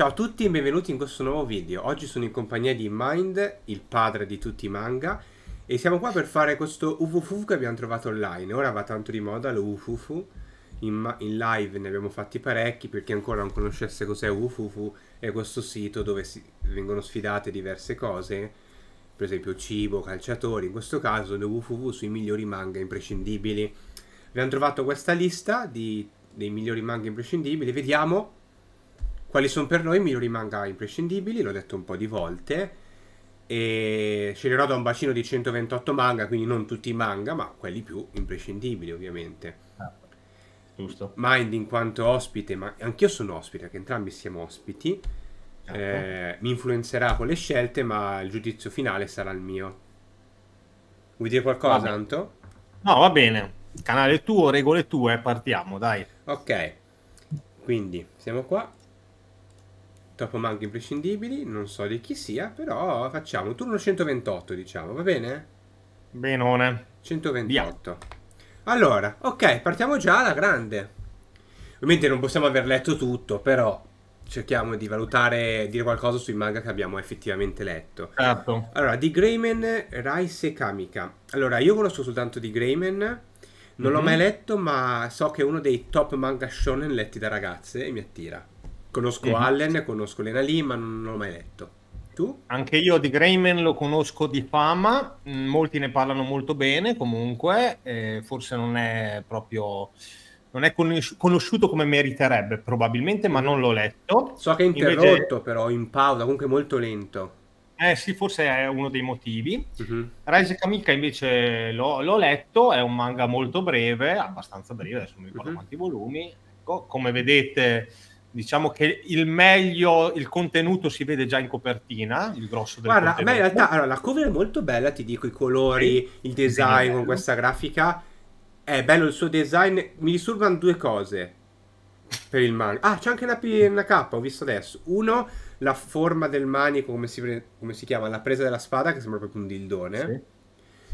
Ciao a tutti e benvenuti in questo nuovo video. Oggi sono in compagnia di Mind, il padre di tutti i manga, e siamo qua per fare questo UFUFU che abbiamo trovato online. Ora va tanto di moda lo UFUFU. In, in, live ne abbiamo fatti parecchi per chi ancora non conoscesse cos'è UFUFU è questo sito dove si, vengono sfidate diverse cose per esempio cibo, calciatori in questo caso le UFUFU sui migliori manga imprescindibili abbiamo trovato questa lista di, dei migliori manga imprescindibili vediamo quali sono per noi i migliori manga imprescindibili? L'ho detto un po' di volte. E sceglierò da un bacino di 128 manga, quindi non tutti i manga, ma quelli più imprescindibili, ovviamente. Ah, giusto. Mind in quanto ospite, ma anch'io sono ospite, perché entrambi siamo ospiti. Certo. Eh, mi influenzerà con le scelte, ma il giudizio finale sarà il mio. Vuoi dire qualcosa, Anto? No, va bene. Canale tuo, regole tue, partiamo, dai. Ok, quindi siamo qua. Top manga imprescindibili, non so di chi sia, però facciamo turno 128, diciamo, va bene? Benone. 128. Via. Allora, ok, partiamo già alla grande. Ovviamente non possiamo aver letto tutto, però cerchiamo di valutare, dire qualcosa sui manga che abbiamo effettivamente letto. Certo. Allora, di Greyman, Raise Kamika. Allora, io conosco soltanto di Greyman, non mm-hmm. l'ho mhm. mai letto, ma so che è uno dei top manga shonen letti da ragazze e mi attira. Conosco mm-hmm. Allen, conosco Lena Lee, ma non l'ho mai letto. Tu? Anche io di Greyman lo conosco di fama, mm, molti ne parlano molto bene comunque, eh, forse non è proprio non è conosciuto come meriterebbe probabilmente, ma non l'ho letto. So che è interrotto Invece... però in pausa, comunque molto lento. Eh sì, forse è uno dei motivi. Uh-huh. Rise Kamika invece l'ho, l'ho, letto, è un manga molto breve, abbastanza breve, adesso non mi ricordo uh-huh. quanti volumi. Ecco, come vedete diciamo che il meglio, il contenuto si vede già in copertina, il grosso del Guarda, contenuto. Guarda, allora, la cover è molto bella, ti dico i colori, sì. il design con questa grafica. È bello il suo design, mi disturbano due cose per il manico. Ah, c'è anche una, P- una K, ho visto adesso. Uno, la forma del manico, come si, pre- come si, chiama, la presa della spada, che sembra proprio un dildone.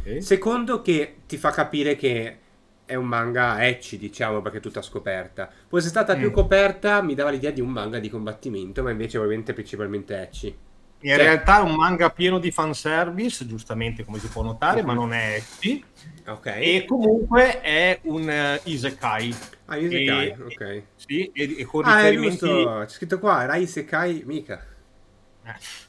Sì. Secondo che ti fa capire che è un manga ecci, diciamo, perché è tutta scoperta. Fosse stata mm. più coperta, mi dava l'idea di un manga di combattimento, ma invece ovviamente principalmente ecci. In cioè... realtà è un manga pieno di fanservice, giustamente come si può notare, ma mhm. non è ecchi. Okay. E comunque è un uh, isekai. Ah, isekai, e, ok. E, sì, e, e con ah, riferimenti... c'è scritto qua, era isekai mica. Eh.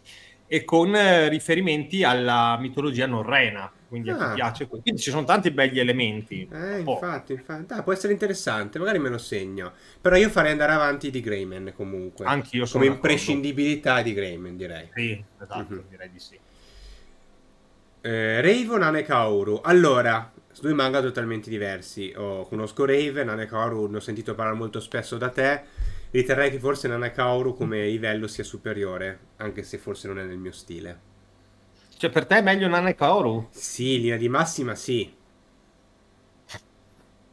E con eh, riferimenti alla mitologia norrena quindi ah. a chi ah. piace. Quindi ci sono tanti belli elementi. Eh, infatti, infatti. Ah, può essere interessante, magari me lo segno. Però io farei andare avanti di Greyman comunque. Anch'io sono Come imprescindibilità di Greyman, direi. Sì, esatto, uh-huh. direi di sì. Eh, Raven Anekaoru. Allora, due manga totalmente diversi. Oh, conosco Raven, Anekaoru ne ho sentito parlare molto spesso da te. Riterrei che forse Nanakaoru come livello sia superiore, anche se forse non è nel mio stile. Cioè, per te è meglio Nanakaoru? e Sì, linea di massima sì.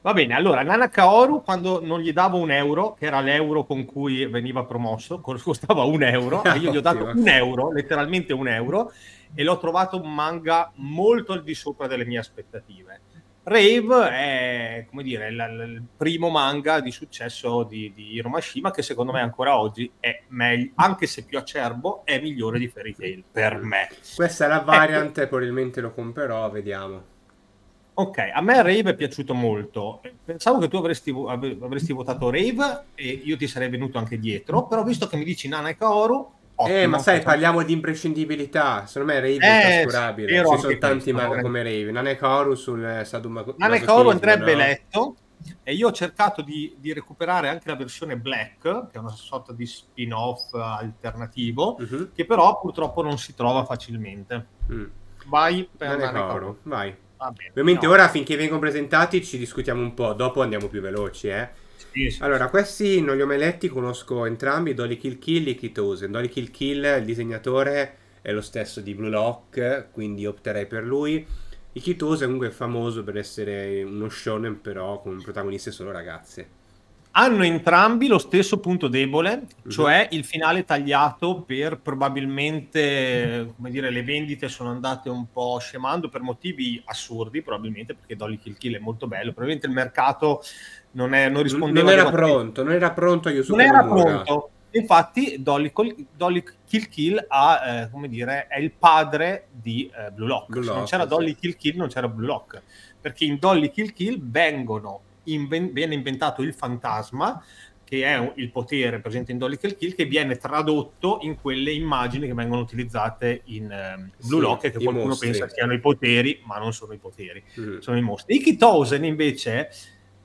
Va bene, allora Nanakaoru, quando non gli davo un euro, che era l'euro con cui veniva promosso, costava un euro, e io gli ho dato un euro, letteralmente un euro, e l'ho trovato un manga molto al di sopra delle mie aspettative. Rave è dire, il, il, primo manga di successo di, di Hiromashima che secondo me ancora oggi è meglio, anche se più acerbo, è migliore di Fairy Tail per me. Questa è la variante, ecco. probabilmente lo comprerò, vediamo. Ok, a me Rave è piaciuto molto. Pensavo che tu avresti, av- avresti votato Rave e io ti sarei venuto anche dietro, però visto che mi dici Nana e Kaoru eh, Ottimo, eh, ma sai, fatto. parliamo di imprescindibilità. Secondo me Raven è eh, trascurabile. Eh, Ci sono tanti eh, mago come Raven. Nanekoru sul Saduma Nanekoru andrebbe no? letto. E io ho cercato di, di, recuperare anche la versione Black, che è una sorta di spin-off alternativo, uh-huh. che però purtroppo non si trova facilmente. Mm. Vai per Nanekoru. Vai. Bene, Ovviamente no. ora finché vengono presentati ci discutiamo un po', dopo andiamo più veloci, eh allora, questi non li ho mai letti, conosco entrambi, Dolly Kill Kill e Kitosen. Dolly Kill Kill, il disegnatore, è lo stesso di Blue Lock, quindi opterei per lui. Ikitosen comunque è famoso per essere uno shonen però con protagoniste solo ragazze hanno entrambi lo stesso punto debole, mhm. cioè il finale tagliato per probabilmente, come dire, le vendite sono andate un po' scemando per motivi assurdi, probabilmente perché Dolly Kill Kill è molto bello, probabilmente il mercato non, è, non rispondeva... Non era pronto, non era pronto Yusuke Non era pronto. Infatti Dolly, Dolly Kill Kill ha, eh, come dire, è il padre di eh, Blue Lock. Blue Lock Se non c'era sì. Dolly Kill Kill non c'era Blue Lock, perché in Dolly Kill Kill vengono inven- viene inventato il fantasma, che è il potere presente in Dolly Kill che viene tradotto in quelle immagini che vengono utilizzate in uh, Blue sì, Lock, che qualcuno mostri. pensa siano i poteri, ma non sono i poteri, mm. sono i mostri. Ikitosen invece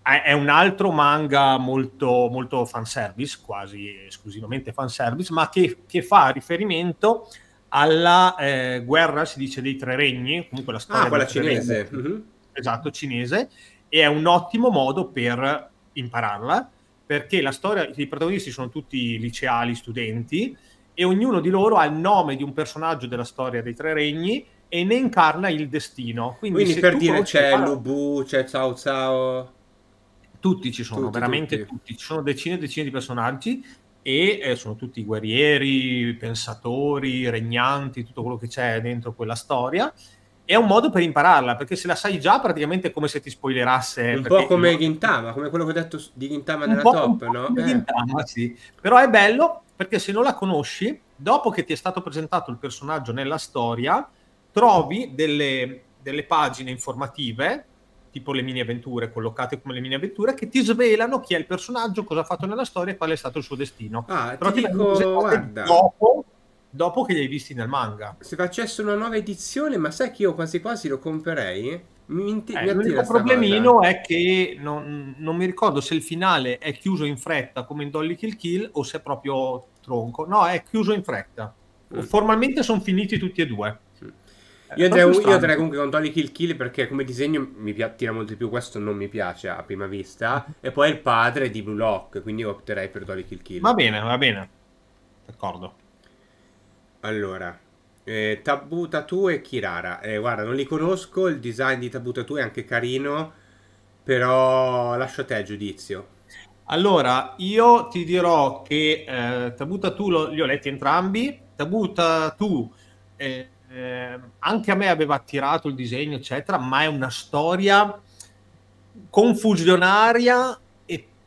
è un altro manga molto, molto fanservice, quasi esclusivamente fanservice, ma che, che fa riferimento alla eh, guerra, si dice, dei tre regni, comunque la storia... Ah, quella cinese. mm-hmm. Esatto, cinese e è un ottimo modo per impararla perché la storia, i protagonisti sono tutti liceali, studenti e ognuno di loro ha il nome di un personaggio della storia dei tre regni e ne incarna il destino. Quindi, Quindi per dire c'è parla... Lubu, c'è Cao Cao. Tutti ci sono, tutti, veramente tutti. tutti. Ci sono decine e decine di personaggi e eh, sono tutti guerrieri, pensatori, regnanti, tutto quello che c'è dentro quella storia è un modo per impararla, perché se la sai già praticamente è come se ti spoilerasse. Un po' come io... Gintama, come quello che ho detto di Gintama nella top, no? Eh. Gintama, sì. Però è bello perché se non la conosci, dopo che ti è stato presentato il personaggio nella storia, trovi delle, delle pagine informative, tipo le mini avventure, collocate come le mini avventure, che ti svelano chi è il personaggio, cosa ha fatto nella storia e qual è stato il suo destino. Ah, Però ti, ti dico, guarda... Dopo dopo che li hai visti nel manga. Se facesse una nuova edizione, ma sai che io quasi quasi lo comprerei? Mi inti- eh, l'unico problemino cosa. è che non, non, mi ricordo se il finale è chiuso in fretta come in Dolly Kill Kill o se è proprio tronco. No, è chiuso in fretta. Mm. Formalmente sono finiti tutti e due. Eh, io andrei, comunque con Dolly Kill Kill perché come disegno mi attira molto di più, questo non mi piace a prima vista. E poi è il padre di Blue Lock, quindi opterei per Dolly Kill Kill. Va bene, va bene. D'accordo. Allora, eh, Tabu Tattoo e Kirara. Eh, guarda, non li conosco, il design di Tabu Tattoo è anche carino, però lascio a te giudizio. Allora, io ti dirò che eh, Tabu Tattoo lo, li ho letti entrambi. Tabu Tattoo eh, eh, anche a me aveva attirato il disegno, eccetera, ma è una storia confusionaria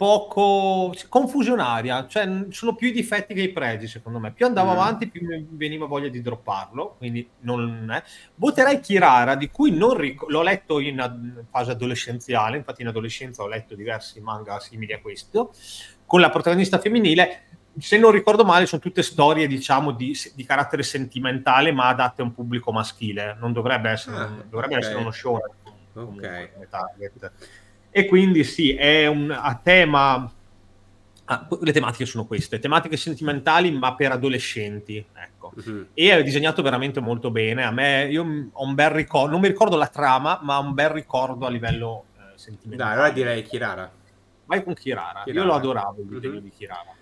poco confusionaria, cioè sono più i difetti che i pregi secondo me. Più andavo mm. avanti, più mi veniva voglia di dropparlo, quindi non è. Eh. Voterei Kirara, di cui non ricordo, l'ho letto in ad- fase adolescenziale, infatti in adolescenza ho letto diversi manga simili a questo, con la protagonista femminile. Se non ricordo male, sono tutte storie, diciamo, di, di carattere sentimentale, ma adatte a un pubblico maschile. Non dovrebbe essere, ah, dovrebbe okay. essere uno show. Ok. Comunque, e quindi sì, è un a tema... le tematiche sono queste, tematiche sentimentali ma per adolescenti, ecco. Uh-huh. E è disegnato veramente molto bene. A me, io ho un bel ricordo, non mi ricordo la trama, ma ho un bel ricordo a livello eh, sentimentale. Dai, allora direi Kirara. Vai con Kirara. Kirara. Io lo adoravo il disegno uh-huh. di Kirara.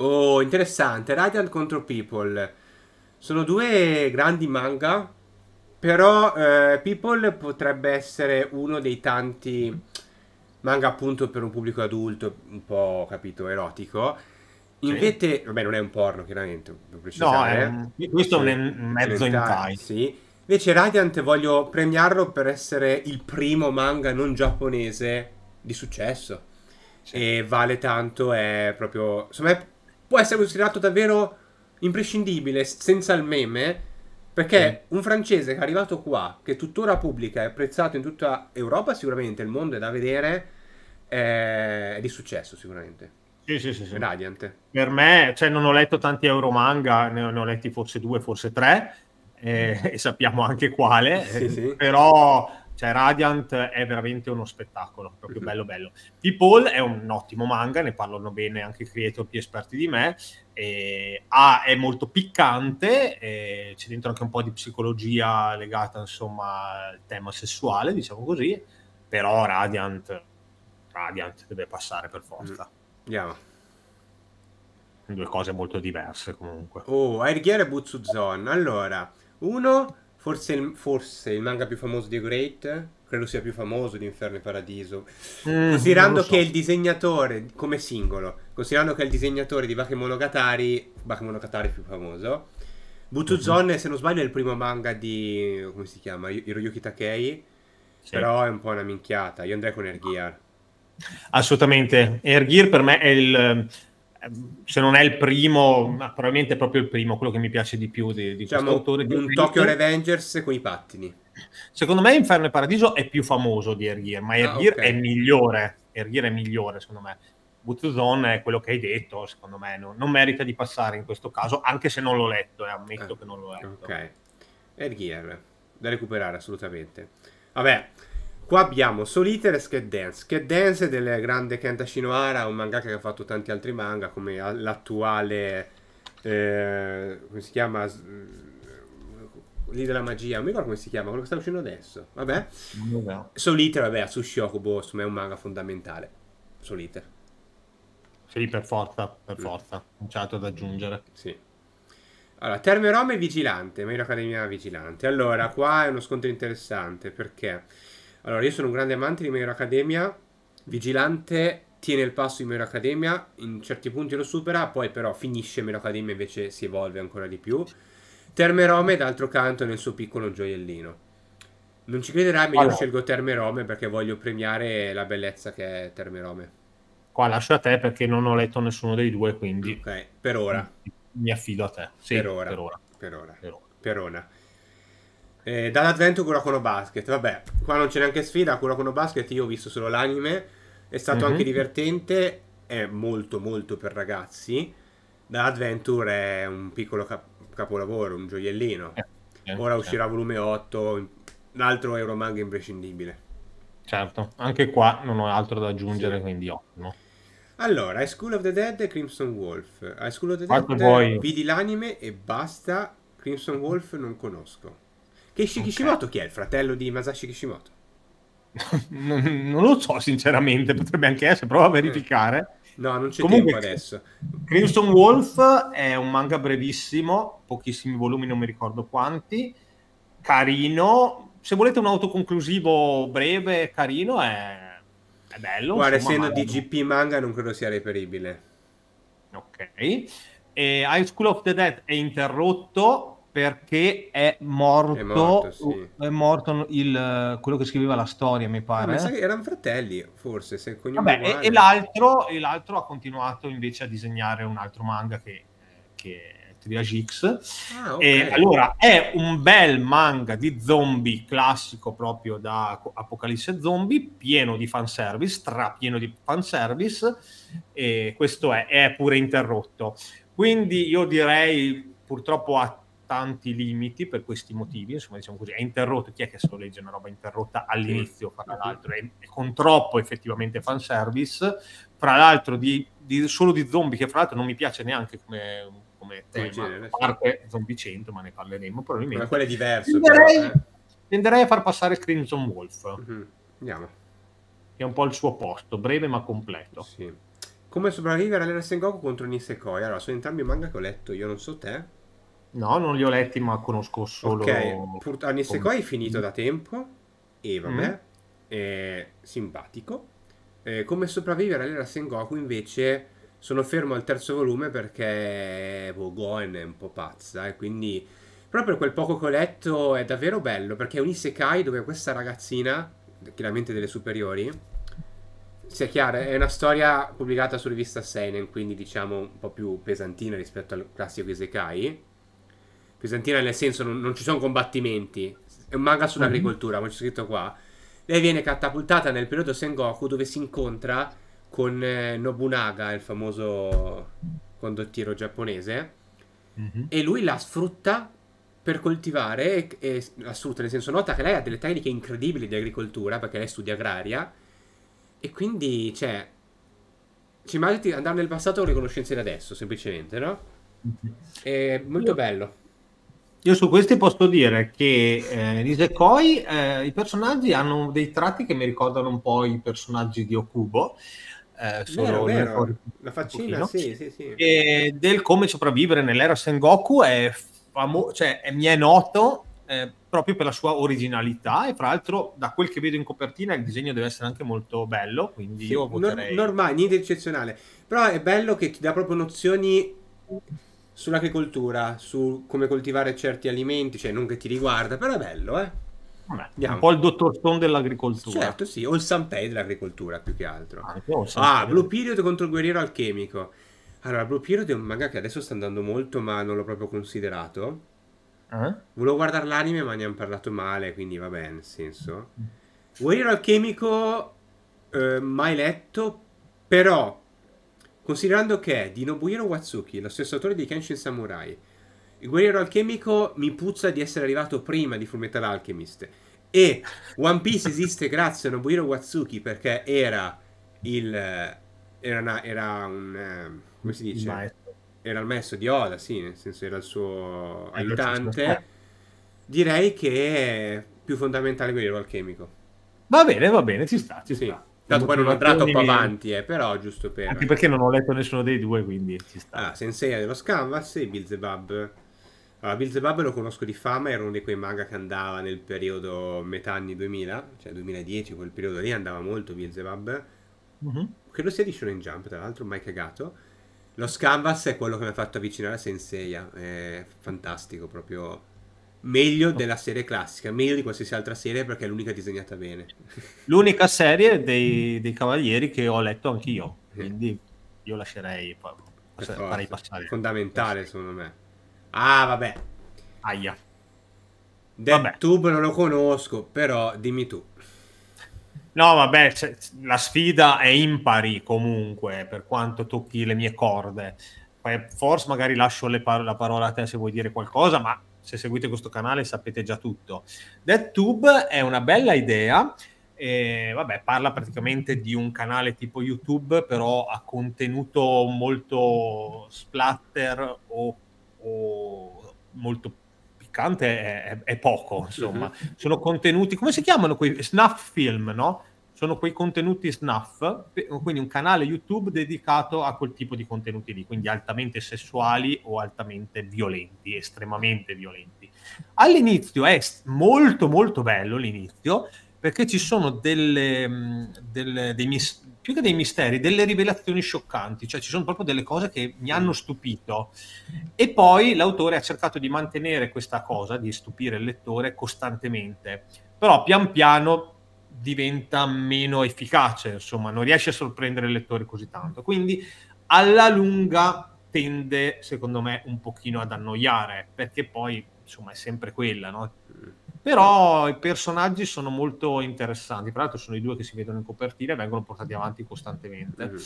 Oh, interessante. Radiant contro People. Sono due grandi manga però eh, People potrebbe essere uno dei tanti manga appunto per un pubblico adulto, un po' capito, erotico. Invece, sì. vabbè, non è un porno, chiaramente, per precisare. No, è, questo è un mezzo in Sì. Invece Radiant voglio premiarlo per essere il primo manga non giapponese di successo. Sì. E vale tanto, è proprio... Secondo me può essere considerato davvero imprescindibile, senza il meme, perché mm. un francese che è arrivato qua, che tuttora pubblica, e apprezzato in tutta Europa, sicuramente il mondo è da vedere, è di successo sicuramente. Sì, sì, sì. sì. Radiant. Per me, cioè, non ho letto tanti euro manga, ne ho letti forse due, forse tre, eh, e sappiamo anche quale, sì, sì. però cioè Radiant è veramente uno spettacolo, proprio bello bello. People è un ottimo manga, ne parlano bene anche i creator più esperti di me, e, ah, è molto piccante, e, c'è dentro anche un po' di psicologia legata insomma al tema sessuale, diciamo così, però Radiant, Radiant deve passare per forza. Mm. Andiamo. Yeah due cose molto diverse comunque. Oh, Airgear e Butsu Zone. Allora, uno Forse il, forse il, manga più famoso di Great, credo sia più famoso di Inferno e Paradiso, mm, considerando so. che il disegnatore, come singolo, considerando che è il disegnatore di Bakemonogatari, Bakemonogatari è più famoso, Butuzon, mm-hmm. se non sbaglio, è il primo manga di, come si chiama, Hiroyuki Takei, sì. però è un po' una minchiata, io andrei con Ergear. Assolutamente, Ergear per me è il, Ehm, se non è il primo, ma probabilmente è proprio il primo, quello che mi piace di più di, di diciamo, autore. Di un Ergir. Tokyo Revengers con i pattini. Secondo me Inferno e Paradiso è più famoso di Ergir, ma Ergir ah, okay. è migliore. Ergir è migliore, secondo me. Booth è quello che hai detto, secondo me non, non, merita di passare in questo caso, anche se non l'ho letto e eh, ammetto eh, che non l'ho letto. Ok. Ergir, da recuperare assolutamente. Vabbè, Qua abbiamo Soliter e Sked Dance. Sked Dance è del grande Kenta Shinohara, un manga che ha fatto tanti altri manga, come l'attuale... Eh, come si chiama? Lì della magia, non mi ricordo come si chiama, quello che sta uscendo adesso. Vabbè. No. Soliter, vabbè, Tsushiokubo, insomma, è un manga fondamentale. Soliter. Sì, per forza, per mm. forza. Non c'è altro da aggiungere. Sì. Allora, Termerome e Vigilante, Meno Accademia Vigilante. Allora, qua è uno scontro interessante perché... Allora, io sono un grande amante di Mero Academia, Vigilante tiene il passo di Mero Academia, in certi punti lo supera, poi però finisce Mero Academia e invece si evolve ancora di più. Terme Rome, d'altro canto, nel suo piccolo gioiellino. Non ci crederai, ma io scelgo Terme Rome perché voglio premiare la bellezza che è Terme Rome. Qua lascio a te perché non ho letto nessuno dei due, quindi... Ok, per ora. Mi affido a te. Sì, per ora. Per ora. Per ora. Per ora. Per ora. Eh, dall'avvento Curacono Basket, vabbè, qua non c'è neanche sfida, Curacono Basket io ho visto solo l'anime, è stato mm-hmm. anche mhm. divertente, è molto molto per ragazzi, dall'Adventure è un piccolo cap- capolavoro, un gioiellino, eh, ora eh, uscirà volume 8, l'altro è un manga imprescindibile. Certo, anche qua non ho altro da aggiungere, sì. quindi ottimo. Allora, High School of the Dead e Crimson Wolf. High School of the Dead, vedi l'anime e basta. Crimson Wolf non conosco. Keishi okay. Kishimoto chi è? Il fratello di Masashi Kishimoto? non, non, lo so sinceramente, potrebbe anche essere, prova a eh. verificare. No, non c'è Comunque, adesso. Crimson Wolf è un manga brevissimo, pochissimi volumi, non mi ricordo quanti, carino. Se volete un autoconclusivo breve, carino, è, è bello. Guarda, insomma, essendo DGP manga non credo sia reperibile. Ok. E High School of the Dead è interrotto perché è morto, è morto, sì. è morto il, quello che scriveva la storia, mi pare. No, mi eh? erano fratelli, forse, se Vabbè, e, e, l'altro, e, l'altro, ha continuato invece a disegnare un altro manga che, che è Triage X. Ah, okay. e, allora, è un bel manga di zombie classico proprio da Apocalisse Zombie, pieno di fanservice, tra pieno di fanservice, e questo è, è pure interrotto. Quindi io direi purtroppo a tanti limiti per questi motivi, insomma diciamo così, è interrotto, chi è che se lo legge una roba interrotta all'inizio, fra l'altro, è, è con troppo effettivamente fanservice, fra l'altro di, di, solo di zombie, che fra l'altro non mi piace neanche come, come tema, genere, a parte sì. 100, ma ne parleremo probabilmente. Ma quello è diverso. Tenderei, eh. a far passare Crimson Wolf. Mm-hmm. Andiamo. Che è un po' il suo posto, breve ma completo. Sì. Come sopravvivere all'era Sengoku contro Nisekoi? Allora, sono entrambi i manga che ho letto, io non so te, No, non li ho letti, ma conosco solo. Ok, Pur... Anisekoi ah, è finito da tempo. E vabbè, mm. è simpatico. Eh, come sopravvivere all'era Sengoku invece sono fermo al terzo volume perché boh, è un po' pazza e quindi proprio quel poco che ho letto è davvero bello perché è un isekai dove questa ragazzina, chiaramente delle superiori, sia chiaro, è una storia pubblicata su rivista Seinen, quindi diciamo un po' più pesantina rispetto al classico isekai Fiorentina nel senso non, non, ci sono combattimenti, è un manga sull'agricoltura, mm-hmm. come c'è scritto qua. Lei viene catapultata nel periodo Sengoku dove si incontra con eh, Nobunaga, il famoso condottiero giapponese, mm-hmm. e lui la sfrutta per coltivare, e, e, la sfrutta nel senso nota che lei ha delle tecniche incredibili di agricoltura, perché lei studia agraria, e quindi, cioè, ci immagini di andare nel passato con le conoscenze di adesso, semplicemente, no? Mhm. È molto bello. Io su questi posso dire che eh, Isekoi eh, i personaggi hanno dei tratti che mi ricordano un po' i personaggi di Okubo. Eh, vero, vero. La faccina, sì, sì, sì. E del come sopravvivere nell'era Sengoku è, famo- cioè, è, mi è noto eh, proprio per la sua originalità e fra l'altro da quel che vedo in copertina il disegno deve essere anche molto bello, quindi io voterei... Nor- normale, niente eccezionale, però è bello che ti dà proprio nozioni sull'agricoltura, su come coltivare certi alimenti, cioè non che ti riguarda, però è bello, eh. Vabbè, un po' il dottor Stone dell'agricoltura. Certo, sì, o il Sanpei dell'agricoltura più che altro. Ah, ah Blue Period contro il guerriero alchemico. Allora, Blue Period è un manga che adesso sta andando molto, ma non l'ho proprio considerato. Eh? Volevo guardare l'anime, ma ne hanno parlato male, quindi va bene, nel senso. Guerriero alchemico, eh, mai letto, però Considerando che di Nobuhiro Watsuki, lo stesso autore di Kenshin Samurai, il guerriero alchemico mi puzza di essere arrivato prima di Fullmetal Alchemist e One Piece esiste grazie a Nobuhiro Watsuki perché era il era, una, era un eh, come si dice? Il era il maestro di Oda, sì, nel senso era il suo eh, aiutante. Direi che è più fondamentale guerriero alchemico. Va bene, va bene, ci sta, ci sì. sta. Tanto poi non andrà troppo avanti, eh, però giusto per... Anche perché non ho letto nessuno dei due, quindi ci sta. Ah, Sensei è dello Scanvas e Bilzebub. Allora, Bilzebub lo conosco di fama, era uno di quei manga che andava nel periodo metà anni 2000, cioè 2010, quel periodo lì andava molto Bilzebub. Mm-hmm. Credo sia di Shonen Jump, tra l'altro, mai cagato. Lo Scanvas è quello che mi ha fatto avvicinare a Sensei, è fantastico proprio meglio della serie classica, meglio di qualsiasi altra serie perché è l'unica disegnata bene. L'unica serie dei, dei Cavalieri che ho letto anch'io, eh. quindi io lascerei cioè, farei passare. Fondamentale secondo me. Ah, vabbè. Aia. DeathTube non lo conosco, però dimmi tu. No, vabbè, cioè, la sfida è impari comunque, per quanto tocchi le mie corde. Forse magari lascio par- la parola a te se vuoi dire qualcosa, ma se seguite questo canale sapete già tutto. DeadTube è una bella idea, eh, vabbè, parla praticamente di un canale tipo YouTube, però a contenuto molto splatter o, o molto piccante è, è, poco, insomma. Mm-hmm. Sono contenuti, come si chiamano quei snuff film, no? sono quei contenuti snuff, quindi un canale YouTube dedicato a quel tipo di contenuti lì, quindi altamente sessuali o altamente violenti, estremamente violenti. All'inizio è molto molto bello l'inizio, perché ci sono delle, mm, delle dei mis- più che dei misteri, delle rivelazioni scioccanti, cioè ci sono proprio delle cose che mi hanno stupito. E poi l'autore ha cercato di mantenere questa cosa, di stupire il lettore costantemente, però pian piano diventa meno efficace, insomma, non riesce a sorprendere il lettore così tanto. Quindi alla lunga tende, secondo me, un pochino ad annoiare, perché poi, insomma, è sempre quella, no? Però i personaggi sono molto interessanti, tra l'altro sono i due che si vedono in copertina e vengono portati avanti costantemente. Mm-hmm.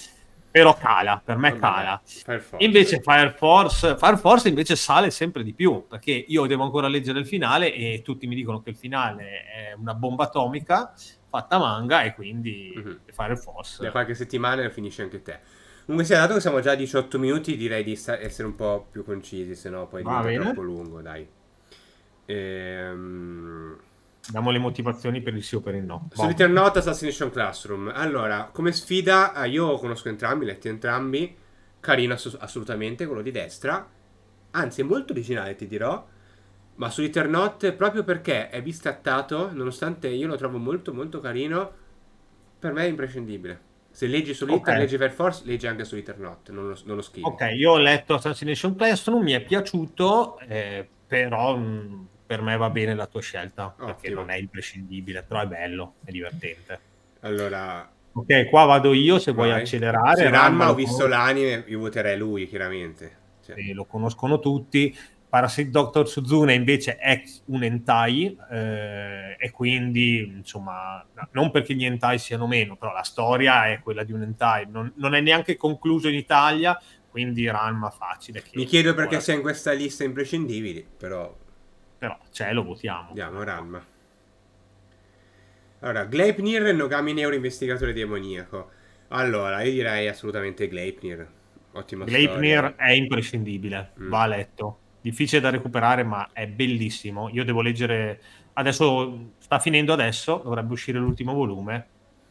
Però cala, per me cala. Fire invece Fire Force, Fire Force invece sale sempre di più, perché io devo ancora leggere il finale e tutti mi dicono che il finale è una bomba atomica, fatta manga e quindi mm-hmm. fare il FOSS. Da qualche settimana finisce anche te. Comunque sia, dato che siamo già a 18 minuti, direi di sta- essere un po' più concisi, se no poi diventa troppo lungo, dai. Ehm... Diamo le motivazioni per il sì o per il no. Solitaire boh. Note Assassination Classroom. Allora, come sfida, eh, io conosco entrambi, letti entrambi. Carino ass- assolutamente, quello di destra. Anzi, è molto originale, ti dirò ma su Returnot, proprio perché è bistattato, nonostante io lo trovo molto molto carino, per me è imprescindibile. Se leggi su Liter, okay. leggi per force, leggi anche su Returnot, non lo, non lo schifo. Ok, io ho letto Assassination non mi è piaciuto, eh, però mh, mm, per me va bene la tua scelta, Ottimo. perché non è imprescindibile, però è bello, è divertente. Allora... Ok, qua vado io, se vuoi accelerare. Se Ramma ho visto con... l'anime, io voterei lui, chiaramente. Cioè. Eh, lo conoscono tutti. Parasite Doctor Suzune invece è un hentai eh, e quindi insomma non perché gli hentai siano meno però la storia è quella di un hentai non, non è neanche concluso in Italia quindi Ranma facile mi chiedo perché sia in questa lista imprescindibile però però c'è lo votiamo diamo Ranma allora Gleipnir Nogami Neuro investigatore demoniaco allora io direi assolutamente Gleipnir ottima Gleipnir storia. è imprescindibile mm. va letto difficile da recuperare, ma è bellissimo. Io devo leggere. Adesso sta finendo adesso, dovrebbe uscire l'ultimo volume.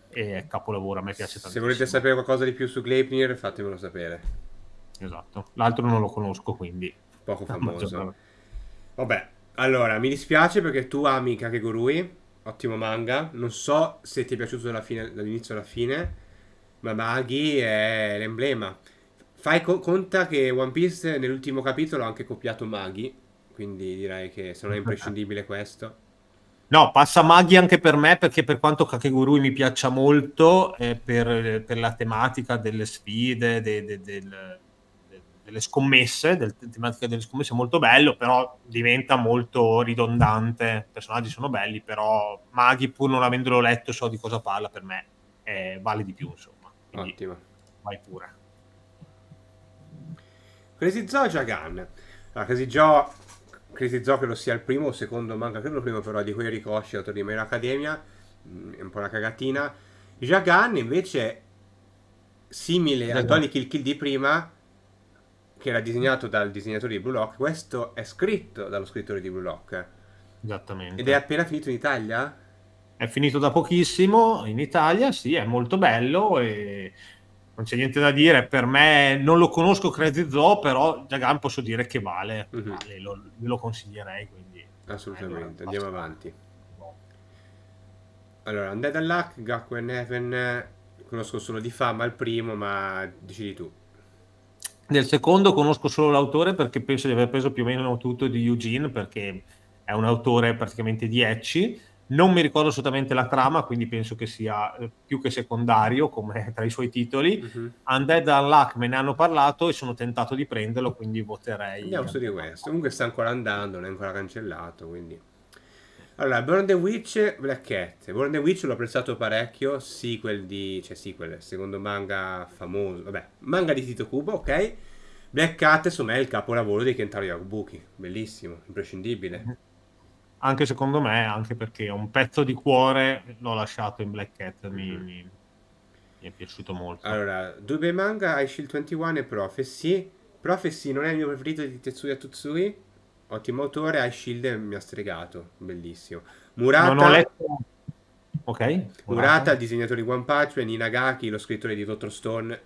E è capolavoro, a me piace tantissimo. Se volete sapere qualcosa di più su Gleipnir, fatemelo sapere. Esatto. L'altro non lo conosco, quindi. Poco famoso. Vabbè, allora, mi dispiace perché tu ami Kakegurui, ottimo manga. Non so se ti è piaciuto fine, dall'inizio alla fine, ma Maghi è l'emblema. Fai co conta che One Piece nell'ultimo capitolo ha anche copiato Maghi, quindi direi che se non è imprescindibile questo. No, passa Maghi anche per me perché per quanto Kakegurui mi piaccia molto, eh, per, per, la tematica delle sfide, de, de, del, de, delle scommesse, del, tematica delle scommesse è molto bello, però diventa molto ridondante. I personaggi sono belli, però Maghi pur non avendolo letto so di cosa parla per me, eh, vale di più insomma. Quindi, Ottimo. Vai pure. Crazy Zoo e Jagan. Allora, Crazy Zoo, Crazy Zoo credo sia il primo o secondo, manca credo il primo però di quei ricosci da di in Academia, mm, è un po' una cagatina. Jagan invece, simile a Tony Kill Kill di prima, che era disegnato dal disegnatore di Blue Lock, questo è scritto dallo scrittore di Blue Lock. Esattamente. Ed è appena finito in Italia? È finito da pochissimo in Italia, sì, è molto bello e non c'è niente da dire. Per me non lo conosco Crazy Zoo, però Jagan posso dire che vale, mm-hmm. vale lo, lo, consiglierei. Quindi, eh, Assolutamente, eh, andiamo basta. avanti. No. Allora, Undead Unluck, Gakuen Heaven, conosco solo di fama il primo, ma decidi tu. Del secondo conosco solo l'autore perché penso di aver preso più o meno tutto di Eugene perché è un autore praticamente di Ecci non mi ricordo assolutamente la trama, quindi penso che sia eh, più che secondario come tra i suoi titoli. Mm-hmm. Undead Unluck me ne hanno parlato e sono tentato di prenderlo, quindi voterei. Andiamo su di questo. Comunque sta ancora andando, non è ancora cancellato, quindi... Allora, Born the Witch, Black Cat. Born the Witch l'ho apprezzato parecchio, sequel di... cioè sequel, secondo manga famoso, vabbè, manga di Tito Kubo, ok? Black Cat, insomma, è il capolavoro di Kentaro Yakubuki, bellissimo, imprescindibile. Mhm anche secondo me, anche perché un pezzo di cuore l'ho lasciato in Black Cat, mi, mm-hmm. mi, mi è piaciuto molto. Allora, Dube Manga, High Shield 21 e Prophecy. Prophecy non è il mio preferito di Tetsuya Tutsui, ottimo autore, High Shield mi ha stregato, bellissimo. Murata... Non ho letto... Ok. Murata, il disegnatore di One Punch Man, Inagaki, lo scrittore di Dottor Stone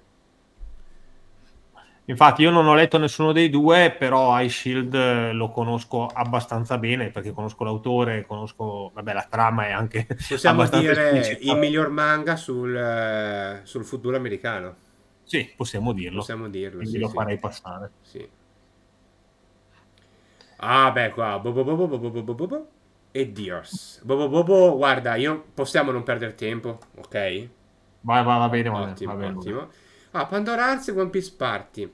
Infatti io non ho letto nessuno dei due, però iShield lo conosco abbastanza bene perché conosco l'autore, conosco vabbè, la trama e anche... Possiamo dire esplicita. il miglior manga sul, sul, futuro americano. Sì, possiamo dirlo. Possiamo dirlo. sì, lo sì. farei passare. Sì. Ah beh qua... Bo bo bo bo e Dios. Bobo, bobo, guarda, io possiamo non perdere tempo, ok? Va, va, va bene, va, ottimo, va bene. Ottimo. Ah, Pandora Hearts e One Piece Party.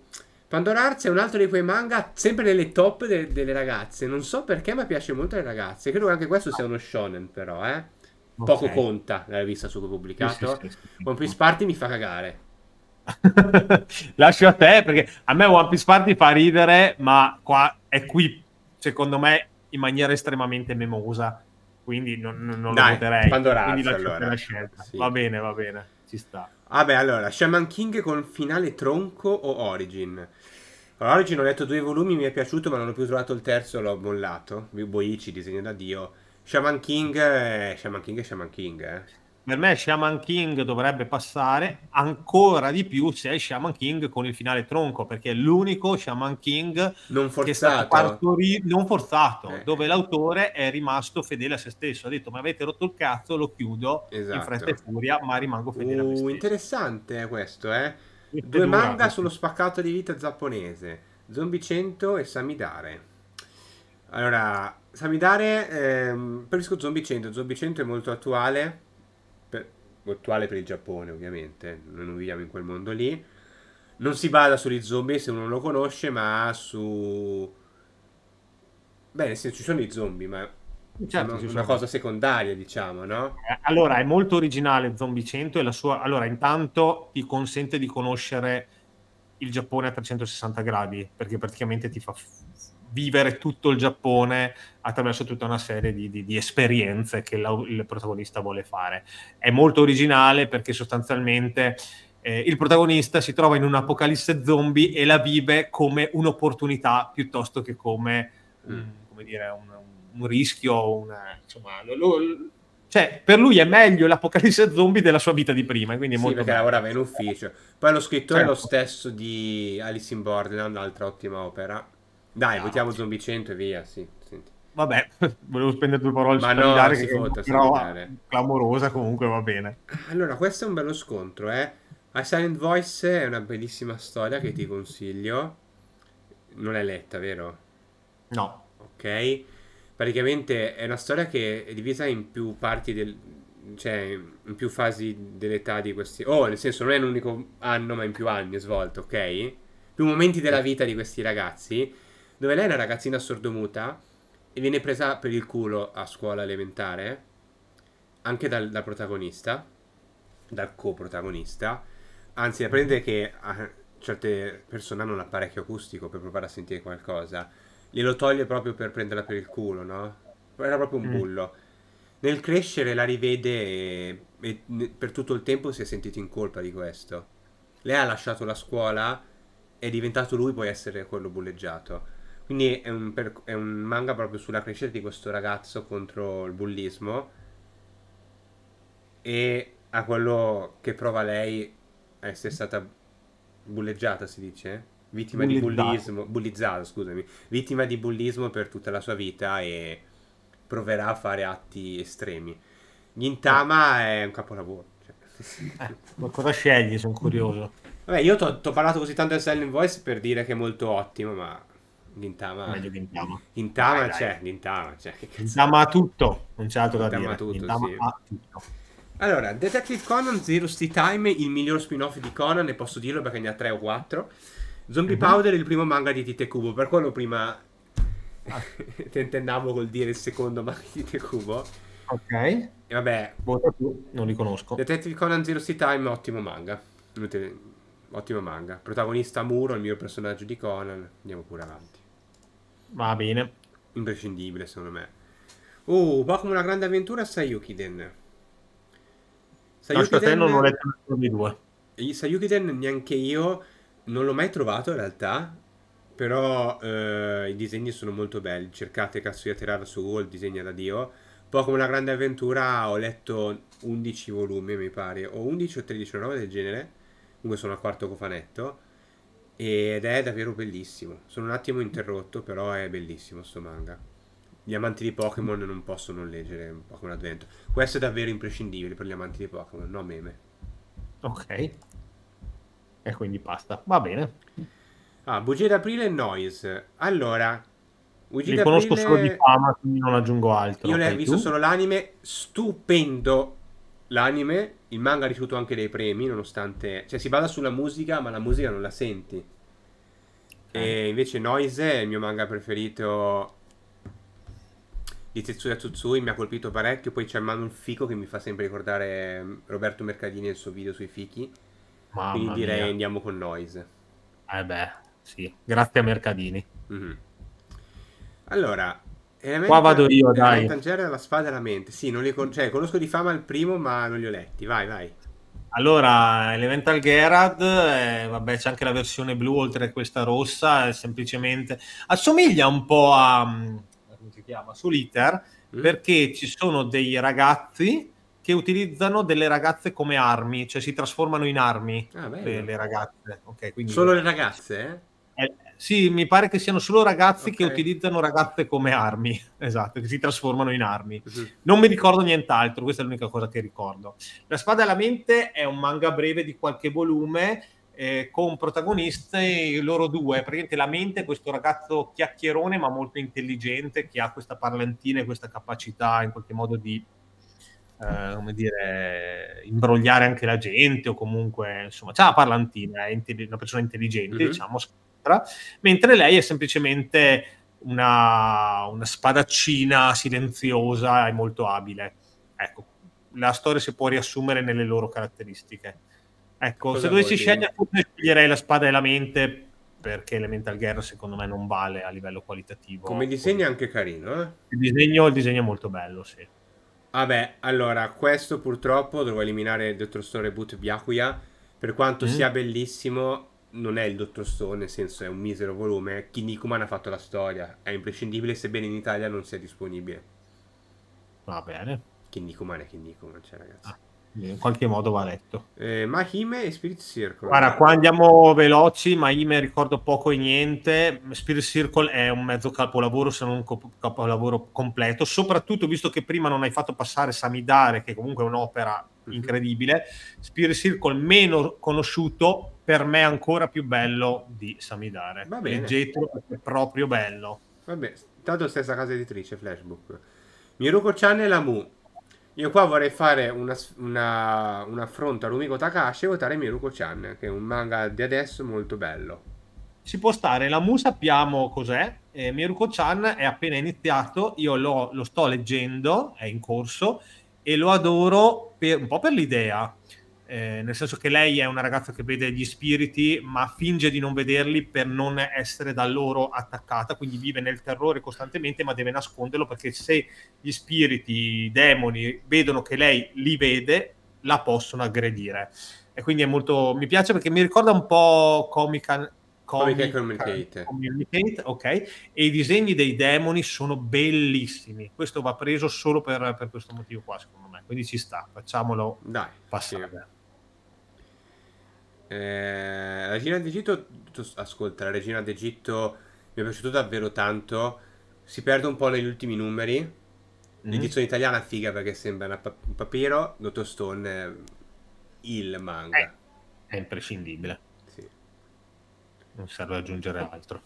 Pandora Hearts è un altro di quei manga sempre nelle top de delle ragazze. Non so perché, ma piace molto alle ragazze. Credo che anche questo sia uno shonen, però, eh. Okay. Poco conta la rivista su cui ho pubblicato. Sì, sì, sì, One Piece Party mi fa cagare. Lascio a te, perché a me One Piece Party fa ridere, ma qua è qui, secondo me, in maniera estremamente memosa. Quindi non, non, lo voterei. Pandora Hearts, allora. Va bene, va bene ci sta. Vabbè, ah allora, Shaman King con finale tronco o Origin? Allora, Origin ho letto due volumi, mi è piaciuto, ma non ho più trovato il terzo, l'ho mollato. Boici, disegno da Dio. Shaman King, eh, Shaman King Shaman King, eh per me Shaman King dovrebbe passare ancora di più se è Shaman King con il finale tronco perché è l'unico Shaman King non forzato, che è stato partori- non forzato eh. dove l'autore è rimasto fedele a se stesso ha detto ma avete rotto il cazzo lo chiudo esatto. in fretta e furia ma rimango fedele uh, a me uh, stesso interessante eh, questo eh due dura, manga questo. sullo spaccato di vita giapponese Zombie 100 e Samidare allora Samidare ehm, preferisco Zombie 100 Zombie 100 è molto attuale attuale per il Giappone ovviamente, noi non viviamo in quel mondo lì. Non si bada sugli zombie se uno non lo conosce, ma su... Beh, nel ci sono i zombie, ma Certo, una, una cosa secondaria, diciamo, no? Eh, allora, è molto originale Zombie 100 e la sua... Allora, intanto ti consente di conoscere il Giappone a 360 gradi, perché praticamente ti fa vivere tutto il Giappone attraverso tutta una serie di, di, di esperienze che la, il protagonista vuole fare. È molto originale perché sostanzialmente eh, il protagonista si trova in un'apocalisse zombie e la vive come un'opportunità piuttosto che come, mm. come dire, un, un, rischio. Una, insomma, lo, lo, cioè, per lui è meglio l'apocalisse zombie della sua vita di prima. Quindi è sì, molto perché bello. lavorava in ufficio. Poi lo scrittore certo. è lo certo. stesso di Alice in Borderland, un'altra ottima opera dai, no. votiamo Zombie 100 e via, sì. Senti. Vabbè, volevo spendere due parole Ma su no, che vota, però eh. clamorosa comunque va bene. Allora, questo è un bello scontro, eh. A Silent Voice è una bellissima storia che ti consiglio. Non l'hai letta, vero? No. Ok. Praticamente è una storia che è divisa in più parti del, cioè in più fasi dell'età di questi oh nel senso non è un unico anno ma in più anni è svolto ok più momenti della vita di questi ragazzi dove lei è una ragazzina sordomuta e viene presa per il culo a scuola elementare, anche dal, dal protagonista, dal coprotagonista. Anzi, apprende che a ah, certe persone hanno un apparecchio acustico per provare a sentire qualcosa. Glielo toglie proprio per prenderla per il culo, no? Era proprio un mm. bullo. Mm. Nel crescere la rivede e, e per tutto il tempo si è sentito in colpa di questo. Lei ha lasciato la scuola, è diventato lui poi essere quello bulleggiato quindi è un, per- è un manga proprio sulla crescita di questo ragazzo contro il bullismo e a quello che prova lei a essere stata bulleggiata, si dice? Vittima Bullizzata. di bullismo, bullizzata, scusami, vittima di bullismo per tutta la sua vita e proverà a fare atti estremi. Gintama eh. è un capolavoro. Cioè. Eh, cosa scegli? Sono curioso. Vabbè, io ti ho parlato così tanto del Silent Voice per dire che è molto ottimo, ma Gintama. Meglio Gintama. Gintama c'è, dai. Gintama c'è. Gintama ha tutto, non c'è altro Gintama da dire. Tutto, sì. tutto. Allora, Detective Conan Zero City Time, il miglior spin-off di Conan, e posso dirlo perché ne ha tre o quattro. Zombie mm-hmm. Powder, il primo manga di Tite Cubo, per quello prima ah. tentennavo col dire il secondo manga di Tite Cubo. Ok. E vabbè. Vota tu, non li conosco. Detective Conan Zero City Time, ottimo manga. Ottimo manga. Protagonista Muro, il mio personaggio di Conan. Andiamo pure avanti. Va bene. Imprescindibile, secondo me. Oh, Pokémon una grande avventura Sayukiden. Sayukiden... No, te non ho letto nessuno dei due. Sayukiden neanche io non l'ho mai trovato in realtà, però eh, i disegni sono molto belli. Cercate Katsuya Terada su Google, disegna da Dio. Pokémon una grande avventura ho letto 11 volumi, mi pare, o 11 o 13, o 9 del genere. Comunque sono al quarto cofanetto ed è davvero bellissimo. Sono un attimo interrotto, però è bellissimo sto manga. Gli amanti di Pokémon non possono leggere un Pokémon Advento. Questo è davvero imprescindibile per gli amanti di Pokémon, no meme. Ok. E quindi basta. Va bene. Ah, bugie d'aprile e noise. Allora, bugie Li conosco solo di fama, quindi non aggiungo altro. Io ne ho visto solo l'anime, stupendo l'anime il manga ha ricevuto anche dei premi, nonostante... Cioè, si basa sulla musica, ma la musica non la senti. E eh. invece Noise, è il mio manga preferito di Tetsuya Tsutsui, mi ha colpito parecchio. Poi c'è Manu il Fico, che mi fa sempre ricordare mm, Roberto Mercadini e il suo video sui fichi. Mamma Quindi direi mia. andiamo con Noise. Eh beh, sì. Grazie a Mercadini. Mm-hmm. Allora, Element, Qua vado io, dai. Tangere la spada e la mente. Sì, non li con- cioè, conosco di fama il primo, ma non li ho letti. Vai, vai. Allora, Elemental Gerard, eh, vabbè, c'è anche la versione blu oltre a questa rossa, semplicemente assomiglia un po' a mm, come si chiama? Soliter, mm. perché ci sono dei ragazzi che utilizzano delle ragazze come armi, cioè si trasformano in armi ah, le, le, ragazze. Okay, quindi... Solo le ragazze? Eh? eh sì, mi pare che siano solo ragazzi okay. che utilizzano ragazze come armi, esatto, che si trasformano in armi. Sì. Non mi ricordo nient'altro, questa è l'unica cosa che ricordo. La spada alla mente è un manga breve di qualche volume eh, con protagonisti eh, loro due, praticamente la mente questo ragazzo chiacchierone ma molto intelligente che ha questa parlantina e questa capacità in qualche modo di Uh, come dire, imbrogliare anche la gente o comunque, insomma, c'è la parlantina, è una persona intelligente, mm-hmm. diciamo, eccetera, mentre lei è semplicemente una, una spadaccina silenziosa e molto abile. Ecco, la storia si può riassumere nelle loro caratteristiche. Ecco, Cosa se dovessi scegliere, forse sceglierei la spada e la mente perché Elemental Guerra secondo me non vale a livello qualitativo. Come disegno è anche carino, eh? Il disegno, il disegno è molto bello, sì. Vabbè, ah allora, questo purtroppo devo eliminare il Dottor Story Boot Byakuya, per quanto mm. sia bellissimo, non è il Dottor Stone, nel senso è un misero volume. Kinnikuman ha fatto la storia, è imprescindibile sebbene in Italia non sia disponibile. Va bene. Kinnikuman è Kinnikuman, cioè ragazzi. Ah, in qualche modo va letto. Eh, Mahime e Spirit Circle. Guarda, qua andiamo veloci, Mahime ricordo poco e niente. Spirit Circle è un mezzo capolavoro, se non un capolavoro completo, soprattutto visto che prima non hai fatto passare Samidare, che comunque è un'opera mhm. incredibile. Spirit Circle meno conosciuto, per me ancora più bello di Samidare. Va bene. Leggetelo perché è proprio bello. Vabbè, tanto stessa casa editrice, Flashbook. Miruko Chan e la Mu. Io qua vorrei fare una, una, un affronto a Rumiko Takashi e votare Miruko Chan, che è un manga di adesso molto bello. Si può stare, la Mu sappiamo cos'è, eh, Miruko Chan è appena iniziato, io lo, lo sto leggendo, è in corso, e lo adoro per, un po' per l'idea, eh, nel senso che lei è una ragazza che vede gli spiriti ma finge di non vederli per non essere da loro attaccata, quindi vive nel terrore costantemente ma deve nasconderlo perché se gli spiriti, i demoni vedono che lei li vede, la possono aggredire. E quindi è molto... mi piace perché mi ricorda un po' Comic Comic Communicate. Communicate, ok. E i disegni dei demoni sono bellissimi. Questo va preso solo per, per questo motivo qua, secondo me. Quindi ci sta, facciamolo Dai, passare. Sì la eh, Regina d'Egitto, ascolta, la Regina d'Egitto mi è piaciuto davvero tanto. Si perde un po' negli ultimi numeri. Mhm. L'edizione italiana è figa perché sembra un papiro. Dottor Stone, eh, il manga. Eh, è imprescindibile. Sì. Non serve aggiungere altro.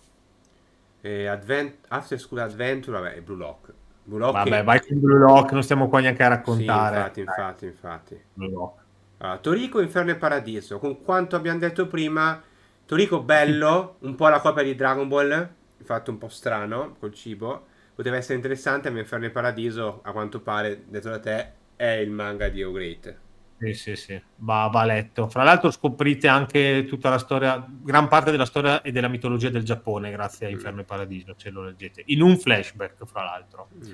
Eh, Advent, After School Adventure, vabbè, Blue Lock. Blue Lock vabbè, è... vai con Blue Lock, non stiamo qua neanche a raccontare. Sì, infatti, infatti, infatti. Blue Lock allora, Torico, Inferno e Paradiso. Con quanto abbiamo detto prima, Torico bello, un po' la copia di Dragon Ball, fatto un po' strano col cibo. Poteva essere interessante, ma Inferno e Paradiso, a quanto pare, detto da te, è il manga di Ogreate. Sì, sì, sì, va, va, letto. Fra l'altro scoprite anche tutta la storia, gran parte della storia e della mitologia del Giappone grazie a mm. Inferno mm. e Paradiso, ce lo leggete, in un flashback, fra l'altro. Mm.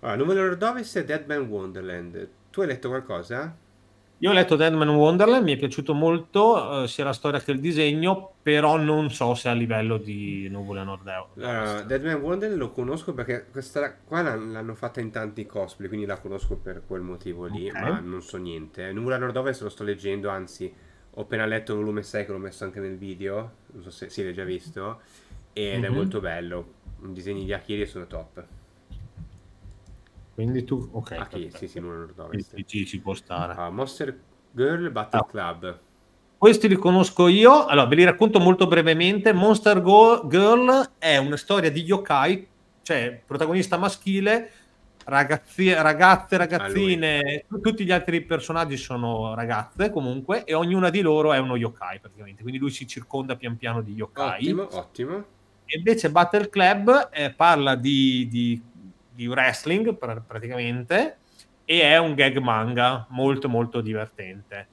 Allora, Novel Nord-Ovest e Dead Man Wonderland. Tu hai letto qualcosa? Io ho letto Deadman Wonderland, mi è piaciuto molto eh, sia la storia che il disegno, però non so se a livello di Nuvole Nord Europa. Uh, Deadman Wonderland lo conosco perché questa qua l'hanno fatta in tanti cosplay, quindi la conosco per quel motivo lì, okay. ma non so niente. Nuvole Nord Ovest lo sto leggendo, anzi ho appena letto il volume 6 che l'ho messo anche nel video, non so se sì, l'hai già visto, ed mm-hmm. è mhm. molto bello. I disegni di Akiri sono top. Quindi tu, ok. Ah, chi? Sì, sì, non lo sì, ci può stare. Ah, Monster Girl Battle ah. Club. Questi li conosco io, allora ve li racconto molto brevemente. Monster Go- Girl è una storia di yokai, cioè protagonista maschile, ragazzi, ragazze, ragazzine, ah, tutti gli altri personaggi sono ragazze comunque, e ognuna di loro è uno yokai praticamente, quindi lui si circonda pian piano di yokai. Ottimo, ottimo. E invece Battle Club eh, parla di, di di wrestling pr- praticamente e è un gag manga molto molto divertente.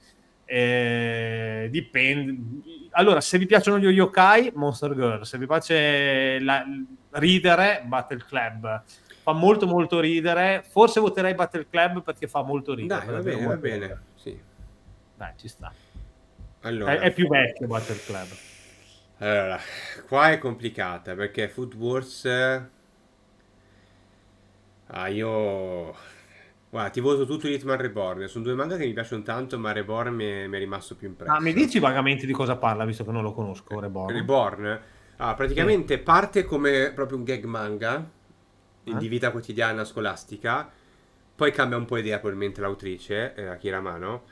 Eh, dipende. Allora, se vi piacciono gli yokai, Monster Girl, se vi piace la, ridere, Battle Club. Fa molto molto ridere. Forse voterei Battle Club perché fa molto ridere. Dai, va bene, va bene. Ridere. Sì. Dai, ci sta. Allora, è, è, più vecchio Battle Club. Allora, qua è complicata perché Food Wars Ah, io... Guarda, ti voto tutto Hitman Reborn. Sono due manga che mi piacciono tanto, ma Reborn mi è, mi è rimasto più impresso. Ah, mi dici vagamente di cosa parla, visto che non lo conosco, Reborn? Reborn? Ah, praticamente sì. parte come proprio un gag manga eh? di vita quotidiana scolastica, poi cambia un po' idea probabilmente l'autrice, eh, Akira Mano,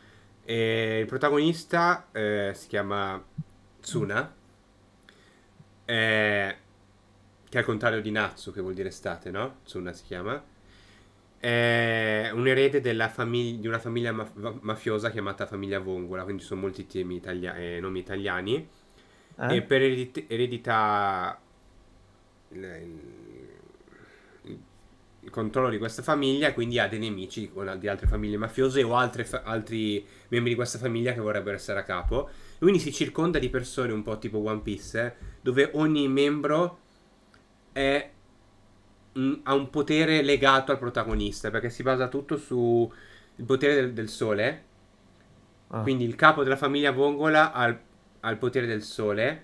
e il protagonista eh, si chiama Tsuna. Eh, che è al contrario di Natsu, che vuol dire estate, no? Tsuna si chiama. È un erede famig- di una famiglia maf- mafiosa chiamata famiglia Vongola, quindi ci sono molti temi italia- eh, nomi italiani. Eh? E per eredit- eredità il controllo di questa famiglia, quindi ha dei nemici di altre famiglie mafiose o fa- altri membri di questa famiglia che vorrebbero essere a capo. Quindi si circonda di persone un po' tipo One Piece, eh, dove ogni membro è, mh, mm, ha un potere legato al protagonista, perché si basa tutto sul potere del, del sole. Ah. Quindi il capo della famiglia Vongola ha il, ha il potere del sole.